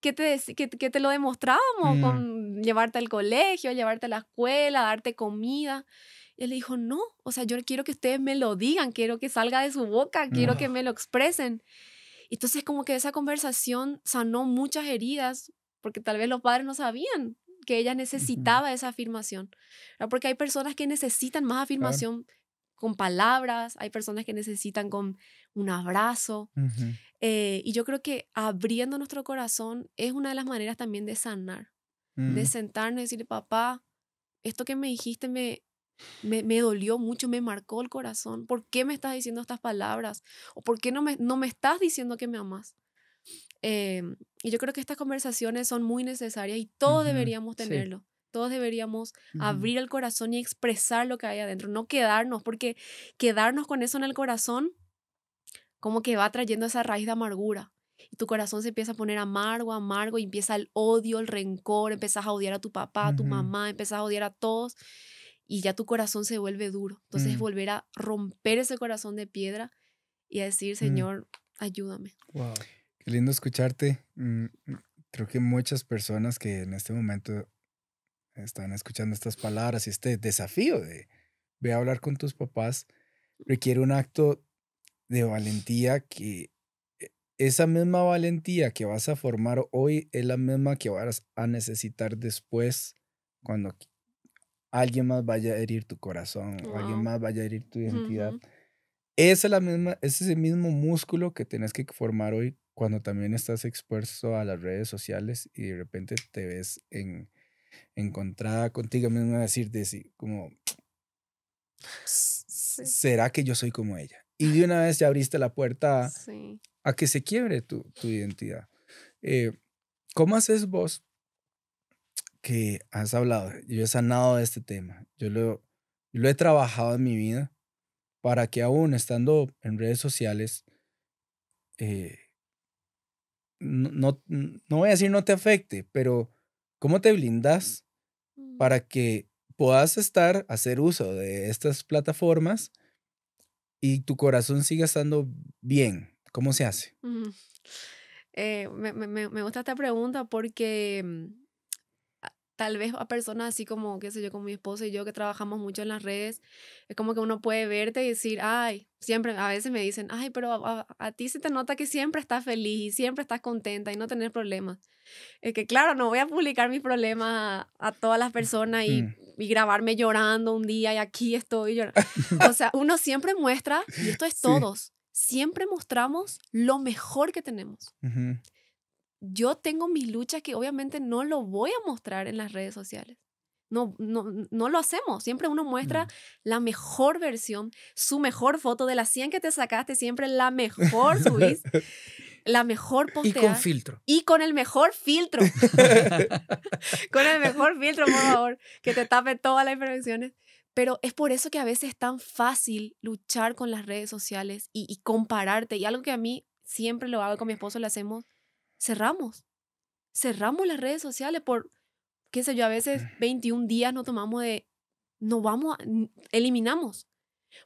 que, te, que, te lo demostrábamos mm. con llevarte al colegio, llevarte a la escuela, darte comida él le dijo, no, o sea, yo quiero que ustedes me lo digan, quiero que salga de su boca, quiero que me lo expresen. Entonces como que esa conversación sanó muchas heridas, porque tal vez los padres no sabían que ella necesitaba esa afirmación. Porque hay personas que necesitan más afirmación con palabras, hay personas que necesitan con un abrazo. Eh, y yo creo que abriendo nuestro corazón es una de las maneras también de sanar, de mm. sentarnos y decirle, papá, esto que me dijiste me, me, dolió mucho, me marcó el corazón. ¿Por qué me estás diciendo estas palabras? ¿O por qué no me, no me estás diciendo que me amas? Em, y yo creo que estas conversaciones son muy necesarias y todos deberíamos tenerlo. Todos deberíamos abrir el corazón y expresar lo que hay adentro, no quedarnos, porque quedarnos con eso en el corazón como que va trayendo esa raíz de amargura. Y tu corazón se empieza a poner amargo, amargo, y empieza el odio, el rencor, empezás a odiar a tu papá, a tu mamá, empezás a odiar a todos y ya tu corazón se vuelve duro. Entonces mm. volver a romper ese corazón de piedra y a decir, mm. Señor, ayúdame. Wow. Qué lindo escucharte. Mm, creo que muchas personas que en este momento están escuchando estas palabras y este desafío de ve a hablar con tus papás requiere un acto de valentía que e, esa misma valentía que vas a formar hoy es la misma que vas a necesitar después cuando alguien más vaya a herir tu corazón, alguien más vaya a herir tu identidad. es la misma, es el mismo músculo que tenés que formar hoy cuando también estás expuesto a las redes sociales y de repente te ves en, encontrada contigo misma a decirte así, como, ¿será que yo soy como ella? Y de una vez ya abriste la puerta a que se quiebre tu, identidad. Eh, ¿Cómo haces vos que has hablado, yo he sanado de este tema, yo lo, lo he trabajado en mi vida para que aún estando en redes sociales, eh, no, no, voy a decir no te afecte, pero ¿cómo te blindas mm. para que puedas estar, hacer uso de estas plataformas y tu corazón siga estando bien? ¿Cómo se hace? Eh, me gusta esta pregunta porque mm, tal vez a personas así como, qué sé yo, como mi esposo y yo que trabajamos mucho en las redes, es como que uno puede verte y decir, ay, siempre, a veces me dicen, ay, pero a, ti se te nota que siempre estás feliz y siempre estás contenta y no tener problemas. Es que claro, no voy a publicar mis problemas a, todas las personas mm. y, grabarme llorando un día y aquí estoy llorando. o sea, uno siempre muestra, y esto es todos, siempre mostramos lo mejor que tenemos yo tengo mis luchas que obviamente no lo voy a mostrar en las redes sociales. No, no, no lo hacemos. Siempre uno muestra mm. la mejor versión, su mejor foto de las 100 que te sacaste, siempre la mejor subís, la mejor postea Y con filtro. Y con el mejor filtro. con el mejor filtro, por favor, que te tape todas las imperfecciones. Pero es por eso que a veces es tan fácil luchar con las redes sociales y, y compararte. Y algo que a mí siempre lo hago con mi esposo, lo hacemos cerramos. Cerramos las redes sociales por, qué sé yo, a veces 21 días no tomamos de, no vamos, eliminamos.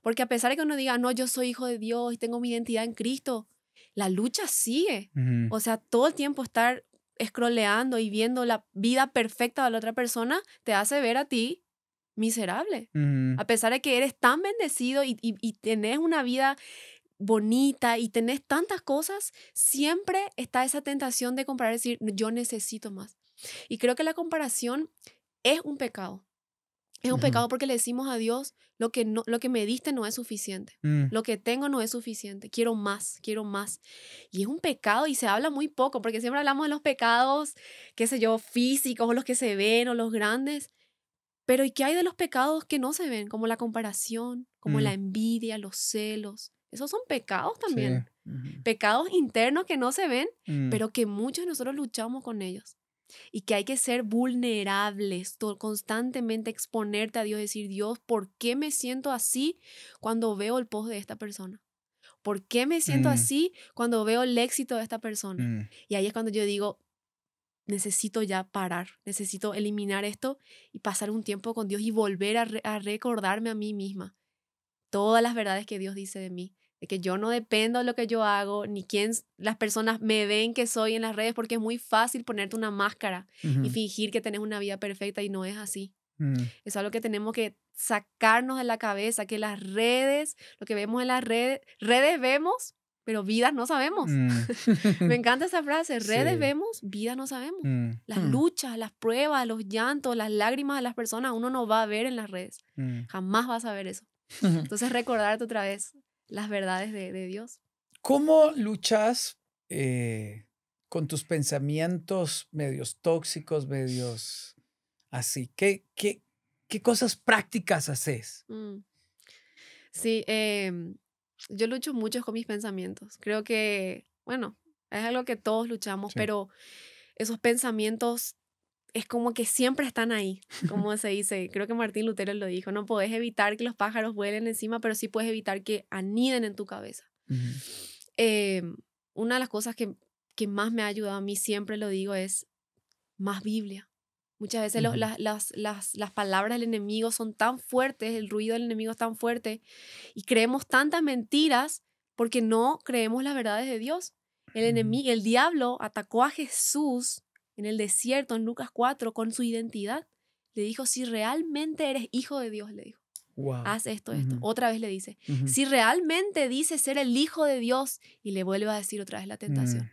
Porque a pesar de que uno diga, no, yo soy hijo de Dios y tengo mi identidad en Cristo, la lucha sigue. O sea, todo el tiempo estar escroleando y viendo la vida perfecta de la otra persona te hace ver a ti miserable. A pesar de que eres tan bendecido y, y, y tenés una vida bonita y tenés tantas cosas, siempre está esa tentación de comparar y decir, yo necesito más. Y creo que la comparación es un pecado. Es un pecado porque le decimos a Dios, lo que, no, lo que me diste no es suficiente, mm. lo que tengo no es suficiente, quiero más, quiero más. Y es un pecado y se habla muy poco, porque siempre hablamos de los pecados, qué sé yo, físicos, o los que se ven, o los grandes, pero ¿y qué hay de los pecados que no se ven? Como la comparación, como la mm. envidia, los celos, esos son pecados también. Pecados internos que no se ven, mm. pero que muchos de nosotros luchamos con ellos. Y que hay que ser vulnerables, constantemente exponerte a Dios, decir, Dios, ¿por qué me siento así cuando veo el post de esta persona? ¿Por qué me siento mm. así cuando veo el éxito de esta persona? Mm. Y ahí es cuando yo digo, necesito ya parar, necesito eliminar esto y pasar un tiempo con Dios y volver a recordarme a mí misma todas las verdades que Dios dice de mí, de que yo no dependo de lo que yo hago, ni quién las personas me ven que soy en las redes, porque es muy fácil ponerte una máscara y fingir que tenés una vida perfecta y no es así. eso mm. Es algo que tenemos que sacarnos de la cabeza, que las redes, lo que vemos en las redes, redes vemos, pero vidas no sabemos. Mm. Me encanta esa frase, redes vemos, vidas no sabemos. Mm. Las luchas, las pruebas, los llantos, las lágrimas de las personas, uno no va a ver en las redes. Jamás vas a ver eso. Entonces recordarte otra vez, las verdades de, Dios. ¿Cómo luchas eh, con tus pensamientos medios tóxicos, medios así? ¿Qué, qué, qué cosas prácticas haces? Mm. Sí, em, yo lucho mucho con mis pensamientos. Creo que, bueno, es algo que todos luchamos, pero esos pensamientos es como que siempre están ahí, como se dice. Creo que Martín Lutero lo dijo, no puedes evitar que los pájaros vuelen encima, pero sí puedes evitar que aniden en tu cabeza. Em, una de las cosas que, más me ha ayudado a mí, siempre lo digo, es más Biblia. Muchas veces las, las, palabras del enemigo son tan fuertes, el ruido del enemigo es tan fuerte y creemos tantas mentiras porque no creemos las verdades de Dios. El, enemigo, el diablo atacó a Jesús en el desierto, en Lucas 4, con su identidad. Le dijo, si realmente eres hijo de Dios, le dijo, haz esto, esto. Otra vez le dice, si realmente dices ser el hijo de Dios, y le vuelve a decir otra vez la tentación. Mm.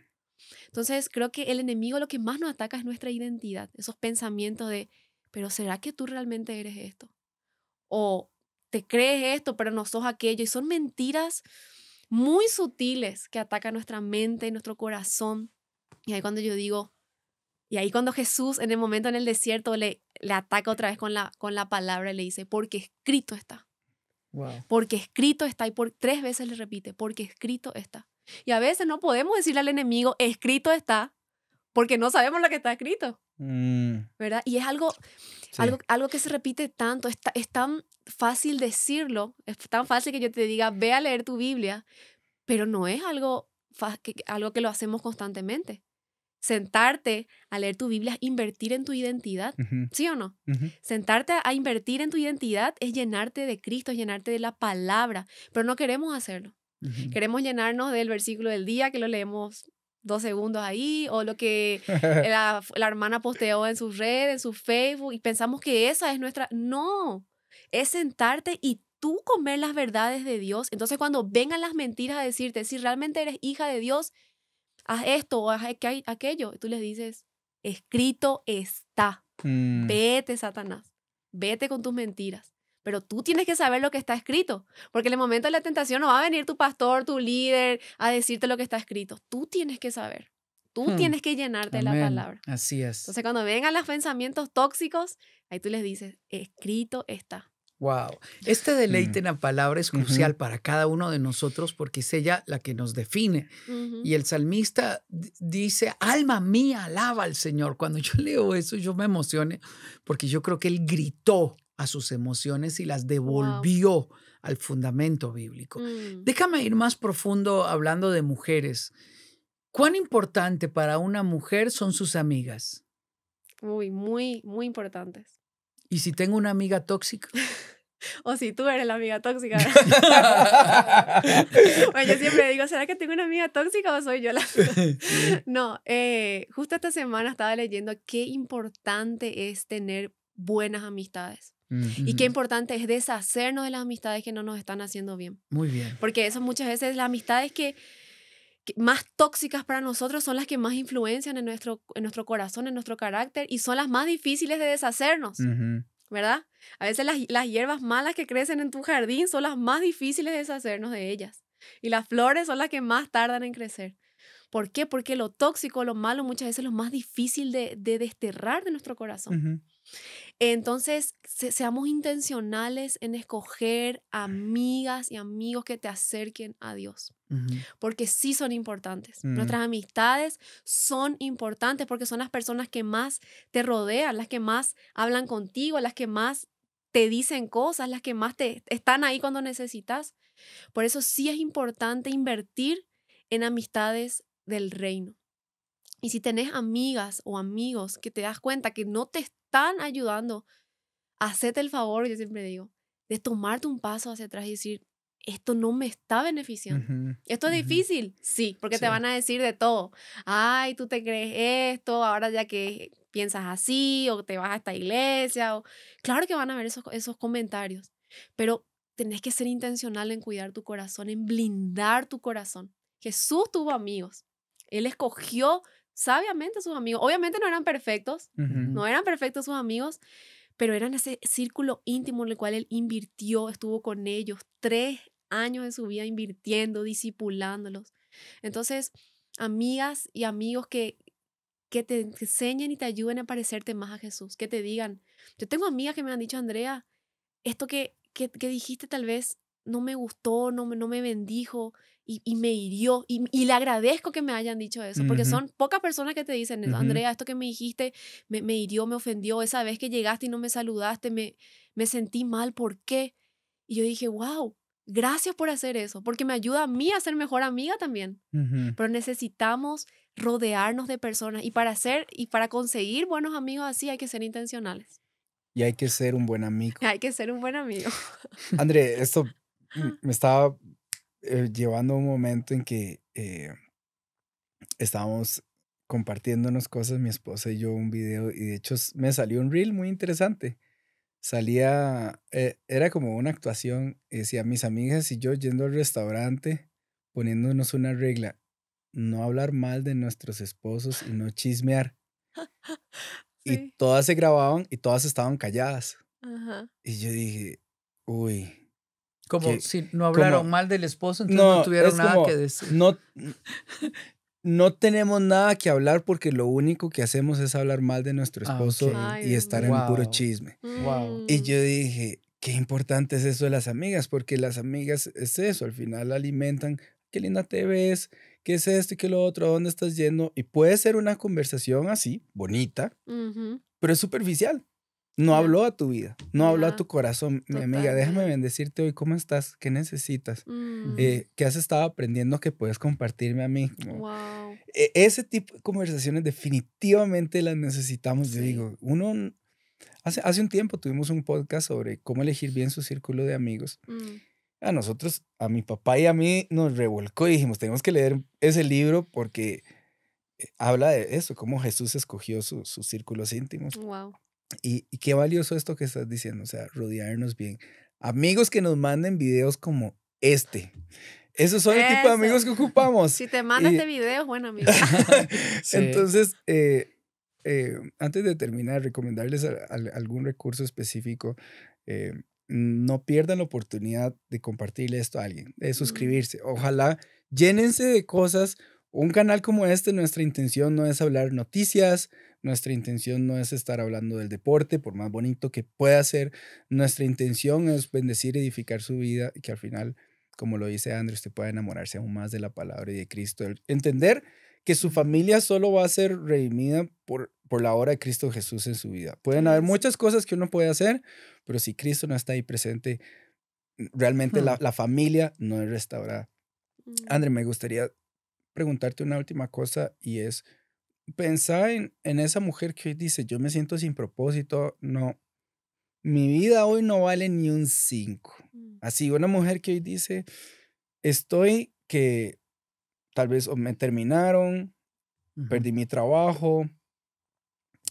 Entonces, creo que el enemigo lo que más nos ataca es nuestra identidad, esos pensamientos de, pero ¿será que tú realmente eres esto? O te crees esto, pero no sos aquello. Y son mentiras muy sutiles que atacan nuestra mente, y nuestro corazón. Y ahí cuando yo digo, y ahí cuando Jesús en el momento en el desierto le, le ataca otra vez con la, con la palabra y le dice, porque escrito está. Porque escrito está y por tres veces le repite, porque escrito está. Y a veces no podemos decirle al enemigo, escrito está, porque no sabemos lo que está escrito. Mm. ¿Verdad? Y es algo, algo, algo que se repite tanto, es, es tan fácil decirlo, es tan fácil que yo te diga, ve a leer tu Biblia, pero no es algo, algo que lo hacemos constantemente sentarte a leer tu Biblia es invertir en tu identidad, ¿sí o no? Sentarte a invertir en tu identidad es llenarte de Cristo, es llenarte de la palabra, pero no queremos hacerlo. Queremos llenarnos del versículo del día que lo leemos dos segundos ahí o lo que la, la hermana posteó en sus redes, en su Facebook y pensamos que esa es nuestra... No, es sentarte y tú comer las verdades de Dios. Entonces cuando vengan las mentiras a decirte si realmente eres hija de Dios, haz esto o haz aquello. tú les dices, escrito está. Mm. Vete, Satanás. Vete con tus mentiras. Pero tú tienes que saber lo que está escrito, porque en el momento de la tentación no va a venir tu pastor, tu líder, a decirte lo que está escrito. Tú tienes que saber. Tú hmm. tienes que llenarte de la palabra. Así es. Entonces, cuando vengan los pensamientos tóxicos, ahí tú les dices, escrito está. Wow. Este deleite mm. en la palabra es crucial para cada uno de nosotros porque es ella la que nos define. Y el salmista dice, alma mía, alaba al Señor. Cuando yo leo eso, yo me emocioné porque yo creo que él gritó a sus emociones y las devolvió al fundamento bíblico. Mm. Déjame ir más profundo hablando de mujeres. ¿Cuán importante para una mujer son sus amigas? Muy, muy, muy importantes. ¿Y si tengo una amiga tóxica? o si tú eres la amiga tóxica. bueno, yo siempre digo, ¿será que tengo una amiga tóxica o soy yo la No, eh, justo esta semana estaba leyendo qué importante es tener buenas amistades. Y qué importante es deshacernos de las amistades que no nos están haciendo bien. Muy bien. Porque eso muchas veces, las amistades que más tóxicas para nosotros son las que más influencian en nuestro, en nuestro corazón, en nuestro carácter y son las más difíciles de deshacernos, ¿verdad? A veces las, hierbas malas que crecen en tu jardín son las más difíciles de deshacernos de ellas y las flores son las que más tardan en crecer. ¿Por qué? Porque lo tóxico, lo malo muchas veces es lo más difícil de, desterrar de nuestro corazón. Entonces, seamos intencionales en escoger amigas y amigos que te acerquen a Dios, porque sí son importantes. Mm. Nuestras amistades son importantes porque son las personas que más te rodean, las que más hablan contigo, las que más te dicen cosas, las que más te están ahí cuando necesitas. Por eso sí es importante invertir en amistades del reino. Y si tenés amigas o amigos que te das cuenta que no te están ayudando, hacete el favor, yo siempre digo, de tomarte un paso hacia atrás y decir, esto no me está beneficiando. Esto es difícil, sí, porque te van a decir de todo. Ay, tú te crees esto, ahora ya que piensas así, o te vas a esta iglesia, o claro que van a ver esos, esos comentarios, pero tenés que ser intencional en cuidar tu corazón, en blindar tu corazón. Jesús tuvo amigos, Él escogió sabiamente sus amigos. Obviamente no eran perfectos, no eran perfectos sus amigos, pero eran ese círculo íntimo en el cual él invirtió, estuvo con ellos tres años de su vida invirtiendo, disipulándolos. Entonces, amigas y amigos que, que te enseñen y te ayuden a parecerte más a Jesús, que te digan, yo tengo amigas que me han dicho, Andrea, esto que, que, dijiste tal vez no me gustó, no, no me bendijo, y, me hirió. Y, le agradezco que me hayan dicho eso, porque son pocas personas que te dicen, Andrea, esto que me dijiste me, me, hirió, me ofendió. Esa vez que llegaste y no me saludaste, me, me sentí mal. ¿Por qué? Y yo dije, wow, gracias por hacer eso, porque me ayuda a mí a ser mejor amiga también. Pero necesitamos rodearnos de personas y para ser y para conseguir buenos amigos así hay que ser intencionales. Y hay que ser un buen amigo. Hay que ser un buen amigo. André, esto me estaba eh, llevando un momento en que eh, estábamos compartiéndonos cosas, mi esposa y yo, un video, y de hecho me salió un reel muy interesante. Salía, eh, era como una actuación, decía mis amigas y yo yendo al restaurante, poniéndonos una regla, no hablar mal de nuestros esposos y no chismear. Y todas se grababan y todas estaban calladas. Y yo dije, uy, como si no hablaron mal del esposo, entonces no, tuvieron nada que decir. No, no tenemos nada que hablar porque lo único que hacemos es hablar mal de nuestro ah, esposo y estar en puro chisme. Mm. Y yo dije, qué importante es eso de las amigas, porque las amigas es eso, al final alimentan, qué linda te ves, qué es esto y qué lo otro, a dónde estás yendo. Y puede ser una conversación así, bonita, pero es superficial. No habló a tu vida, no habló a tu corazón. Mi amiga, déjame bendecirte hoy. ¿Cómo estás? ¿Qué necesitas? Mm. Eh, ¿Qué has estado aprendiendo que puedes compartirme a mí? wow. E, ese tipo de conversaciones definitivamente las necesitamos. Yo digo, uno, hace, hace un tiempo tuvimos un podcast sobre cómo elegir bien su círculo de amigos. Mm. A nosotros, a mi papá y a mí nos revolcó y dijimos, tenemos que leer ese libro porque eh, habla de eso, cómo Jesús escogió sus círculos íntimos. Wow. Y, qué valioso esto que estás diciendo, o sea, rodearnos bien. Amigos que nos manden videos como este. Esos son el tipo de amigos que ocupamos. Si te mandas este de videos, bueno, amigo. Entonces, eh, eh, antes de terminar, recomendarles algún recurso específico. Eh, no pierdan la oportunidad de compartirle esto a alguien, de mm. suscribirse. Ojalá llénense de cosas un canal como este, nuestra intención no es hablar noticias, nuestra intención no es estar hablando del deporte, por más bonito que pueda ser, nuestra intención es bendecir, edificar su vida y que al final, como lo dice Andrew usted pueda enamorarse aún más de la palabra y de Cristo. Entender que su familia solo va a ser redimida por, por la obra de Cristo Jesús en su vida. Pueden haber muchas cosas que uno puede hacer, pero si Cristo no está ahí presente, realmente hmm. la, la familia no es restaurada. Mm. André, me gustaría preguntarte una última cosa y es, pensar en, esa mujer que hoy dice, yo me siento sin propósito, no, mi vida hoy no vale ni un cinco mm. Así, una mujer que hoy dice, estoy que tal vez me terminaron, perdí mi trabajo,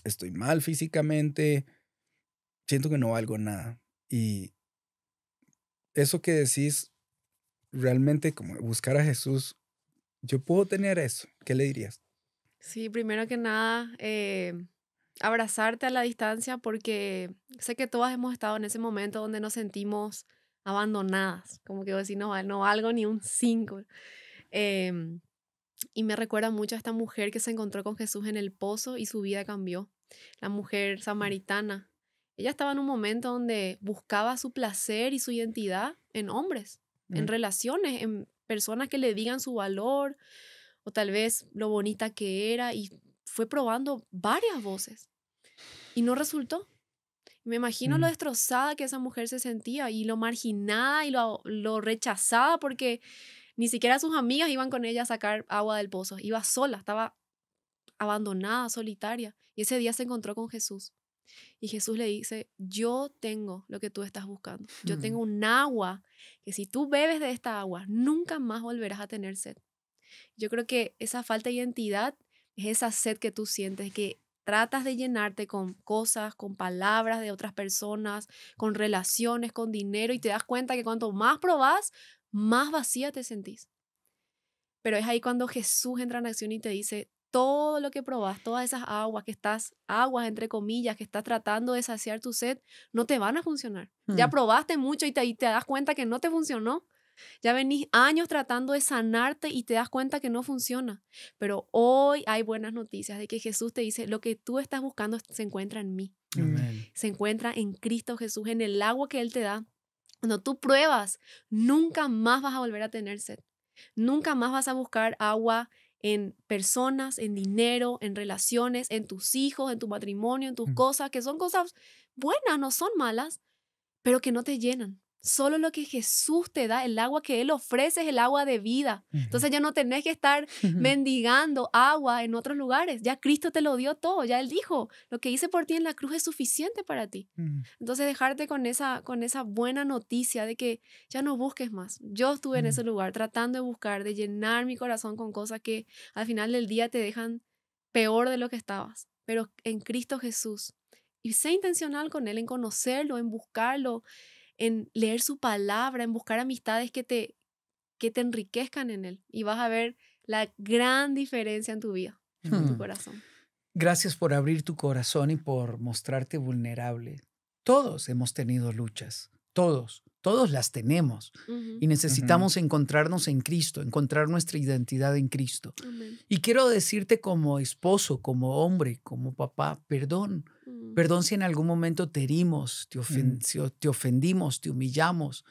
estoy mal físicamente, siento que no valgo nada. Y eso que decís, realmente como buscar a Jesús yo puedo tener eso, ¿qué le dirías? Sí, primero que nada, eh, abrazarte a la distancia porque sé que todas hemos estado en ese momento donde nos sentimos abandonadas, como que decir, no, no valgo ni un cinco. Em, y me recuerda mucho a esta mujer que se encontró con Jesús en el pozo y su vida cambió, la mujer mm. samaritana. Ella estaba en un momento donde buscaba su placer y su identidad en hombres, en relaciones, en personas que le digan su valor o tal vez lo bonita que era y fue probando varias voces y no resultó. Me imagino lo mm. destrozada que esa mujer se sentía y lo marginada y lo, lo rechazada porque ni siquiera sus amigas iban con ella a sacar agua del pozo, iba sola, estaba abandonada, solitaria y ese día se encontró con Jesús. Y Jesús le dice, yo tengo lo que tú estás buscando. Yo tengo hmm. un agua que si tú bebes de esta agua, nunca más volverás a tener sed. Yo creo que esa falta de identidad es esa sed que tú sientes, que tratas de llenarte con cosas, con palabras de otras personas, con relaciones, con dinero y te das cuenta que cuanto más probás, más vacía te sentís. Pero es ahí cuando Jesús entra en acción y te dice, todo lo que probas, todas esas aguas que estás, aguas entre comillas, que estás tratando de saciar tu sed, no te van a funcionar. Ya hmm. probaste mucho y te, y te das cuenta que no te funcionó. Ya venís años tratando de sanarte y te das cuenta que no funciona. Pero hoy hay buenas noticias de que Jesús te dice, lo que tú estás buscando se encuentra en mí. Se encuentra en Cristo Jesús, en el agua que Él te da. Cuando tú pruebas, nunca más vas a volver a tener sed. Nunca más vas a buscar agua en personas, en dinero, en relaciones, en tus hijos, en tu matrimonio, en tus cosas, que son cosas buenas, no son malas, pero que no te llenan. Solo lo que Jesús te da, el agua que Él ofrece es el agua de vida. Entonces ya no tenés que estar mendigando agua en otros lugares. Ya Cristo te lo dio todo, ya Él dijo, lo que hice por ti en la cruz es suficiente para ti. Mm. Entonces dejarte con esa, con esa buena noticia de que ya no busques más. Yo estuve en mm. ese lugar tratando de buscar, de llenar mi corazón con cosas que al final del día te dejan peor de lo que estabas. Pero en Cristo Jesús. Y sé intencional con Él, en conocerlo, en buscarlo en leer su palabra, en buscar amistades que te, que te enriquezcan en él y vas a ver la gran diferencia en tu vida, en tu hmm. corazón. Gracias por abrir tu corazón y por mostrarte vulnerable. Todos hemos tenido luchas, todos. Todos las tenemos y necesitamos encontrarnos en Cristo, encontrar nuestra identidad en Cristo. Y quiero decirte como esposo, como hombre, como papá, perdón. Mm. Perdón si en algún momento te herimos, te, mm. te ofendimos, te humillamos,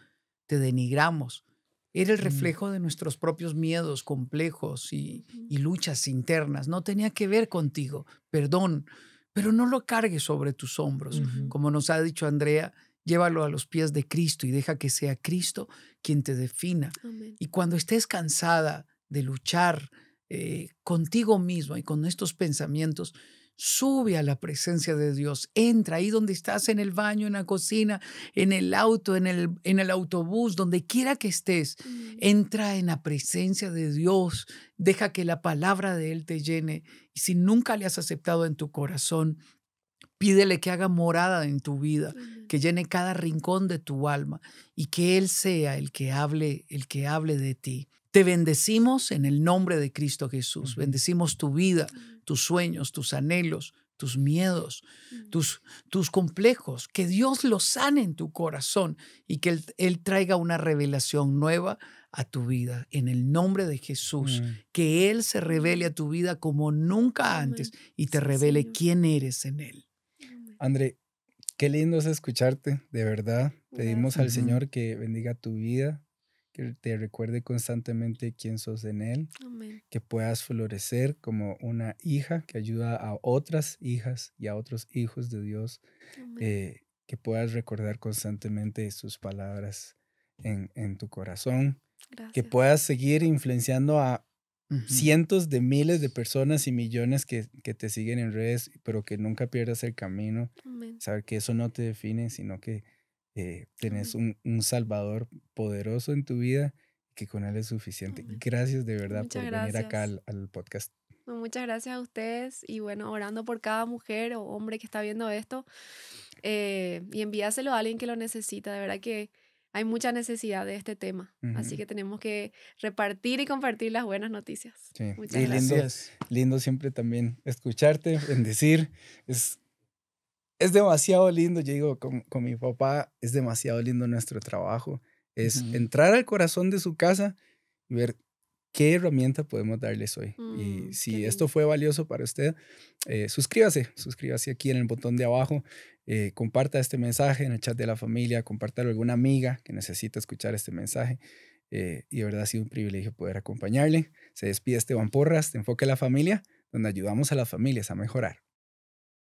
te denigramos. Era el mm. reflejo de nuestros propios miedos, complejos y luchas internas. No tenía que ver contigo. Perdón, pero no lo cargues sobre tus hombros. Como nos ha dicho Andrea, llévalo a los pies de Cristo y deja que sea Cristo quien te defina. Y cuando estés cansada de luchar eh, contigo mismo y con estos pensamientos, sube a la presencia de Dios, entra ahí donde estás, en el baño, en la cocina, en el auto, en el, autobús, donde quiera que estés, entra en la presencia de Dios, deja que la palabra de Él te llene. Y si nunca le has aceptado en tu corazón, Pídele que haga morada en tu vida, que llene cada rincón de tu alma y que Él sea el que hable, el que hable de ti. Te bendecimos en el nombre de Cristo Jesús. Bendecimos tu vida, tus sueños, tus anhelos, tus miedos, tus, tus complejos. Que Dios los sane en tu corazón y que Él, traiga una revelación nueva a tu vida en el nombre de Jesús. Que Él se revele a tu vida como nunca antes y te revele quién eres en Él. André, qué lindo es escucharte, de verdad. Pedimos al Señor que bendiga tu vida, que te recuerde constantemente quién sos en Él, que puedas florecer como una hija que ayuda a otras hijas y a otros hijos de Dios, eh, que puedas recordar constantemente sus palabras en, tu corazón, que puedas seguir influenciando a Cientos de miles de personas y millones que, que, te siguen en redes, pero que nunca pierdas el camino. Saber que eso no te define, sino que eh, tenés un, un, Salvador poderoso en tu vida que con Él es suficiente. Gracias de verdad por venir acá al, podcast. muchas gracias a ustedes y bueno, orando por cada mujer o hombre que está viendo esto eh, y envíaselo a alguien que lo necesita. De verdad que hay mucha necesidad de este tema. Así que tenemos que repartir y compartir las buenas noticias. Muchas gracias. Lindo, siempre también escucharte, bendecir. Es, es demasiado lindo, yo digo, con, mi papá, es demasiado lindo nuestro trabajo. Es entrar al corazón de su casa y ver qué herramienta podemos darles hoy. y mm, si esto fue valioso para usted, eh, suscríbase, suscríbase aquí en el botón de abajo, eh, comparta este mensaje en el chat de la familia, compártalo a alguna amiga que necesita escuchar este mensaje. Eh, y de verdad ha sido un privilegio poder acompañarle. Se despide Esteban Porras, de Enfoque a la Familia, donde ayudamos a las familias a mejorar.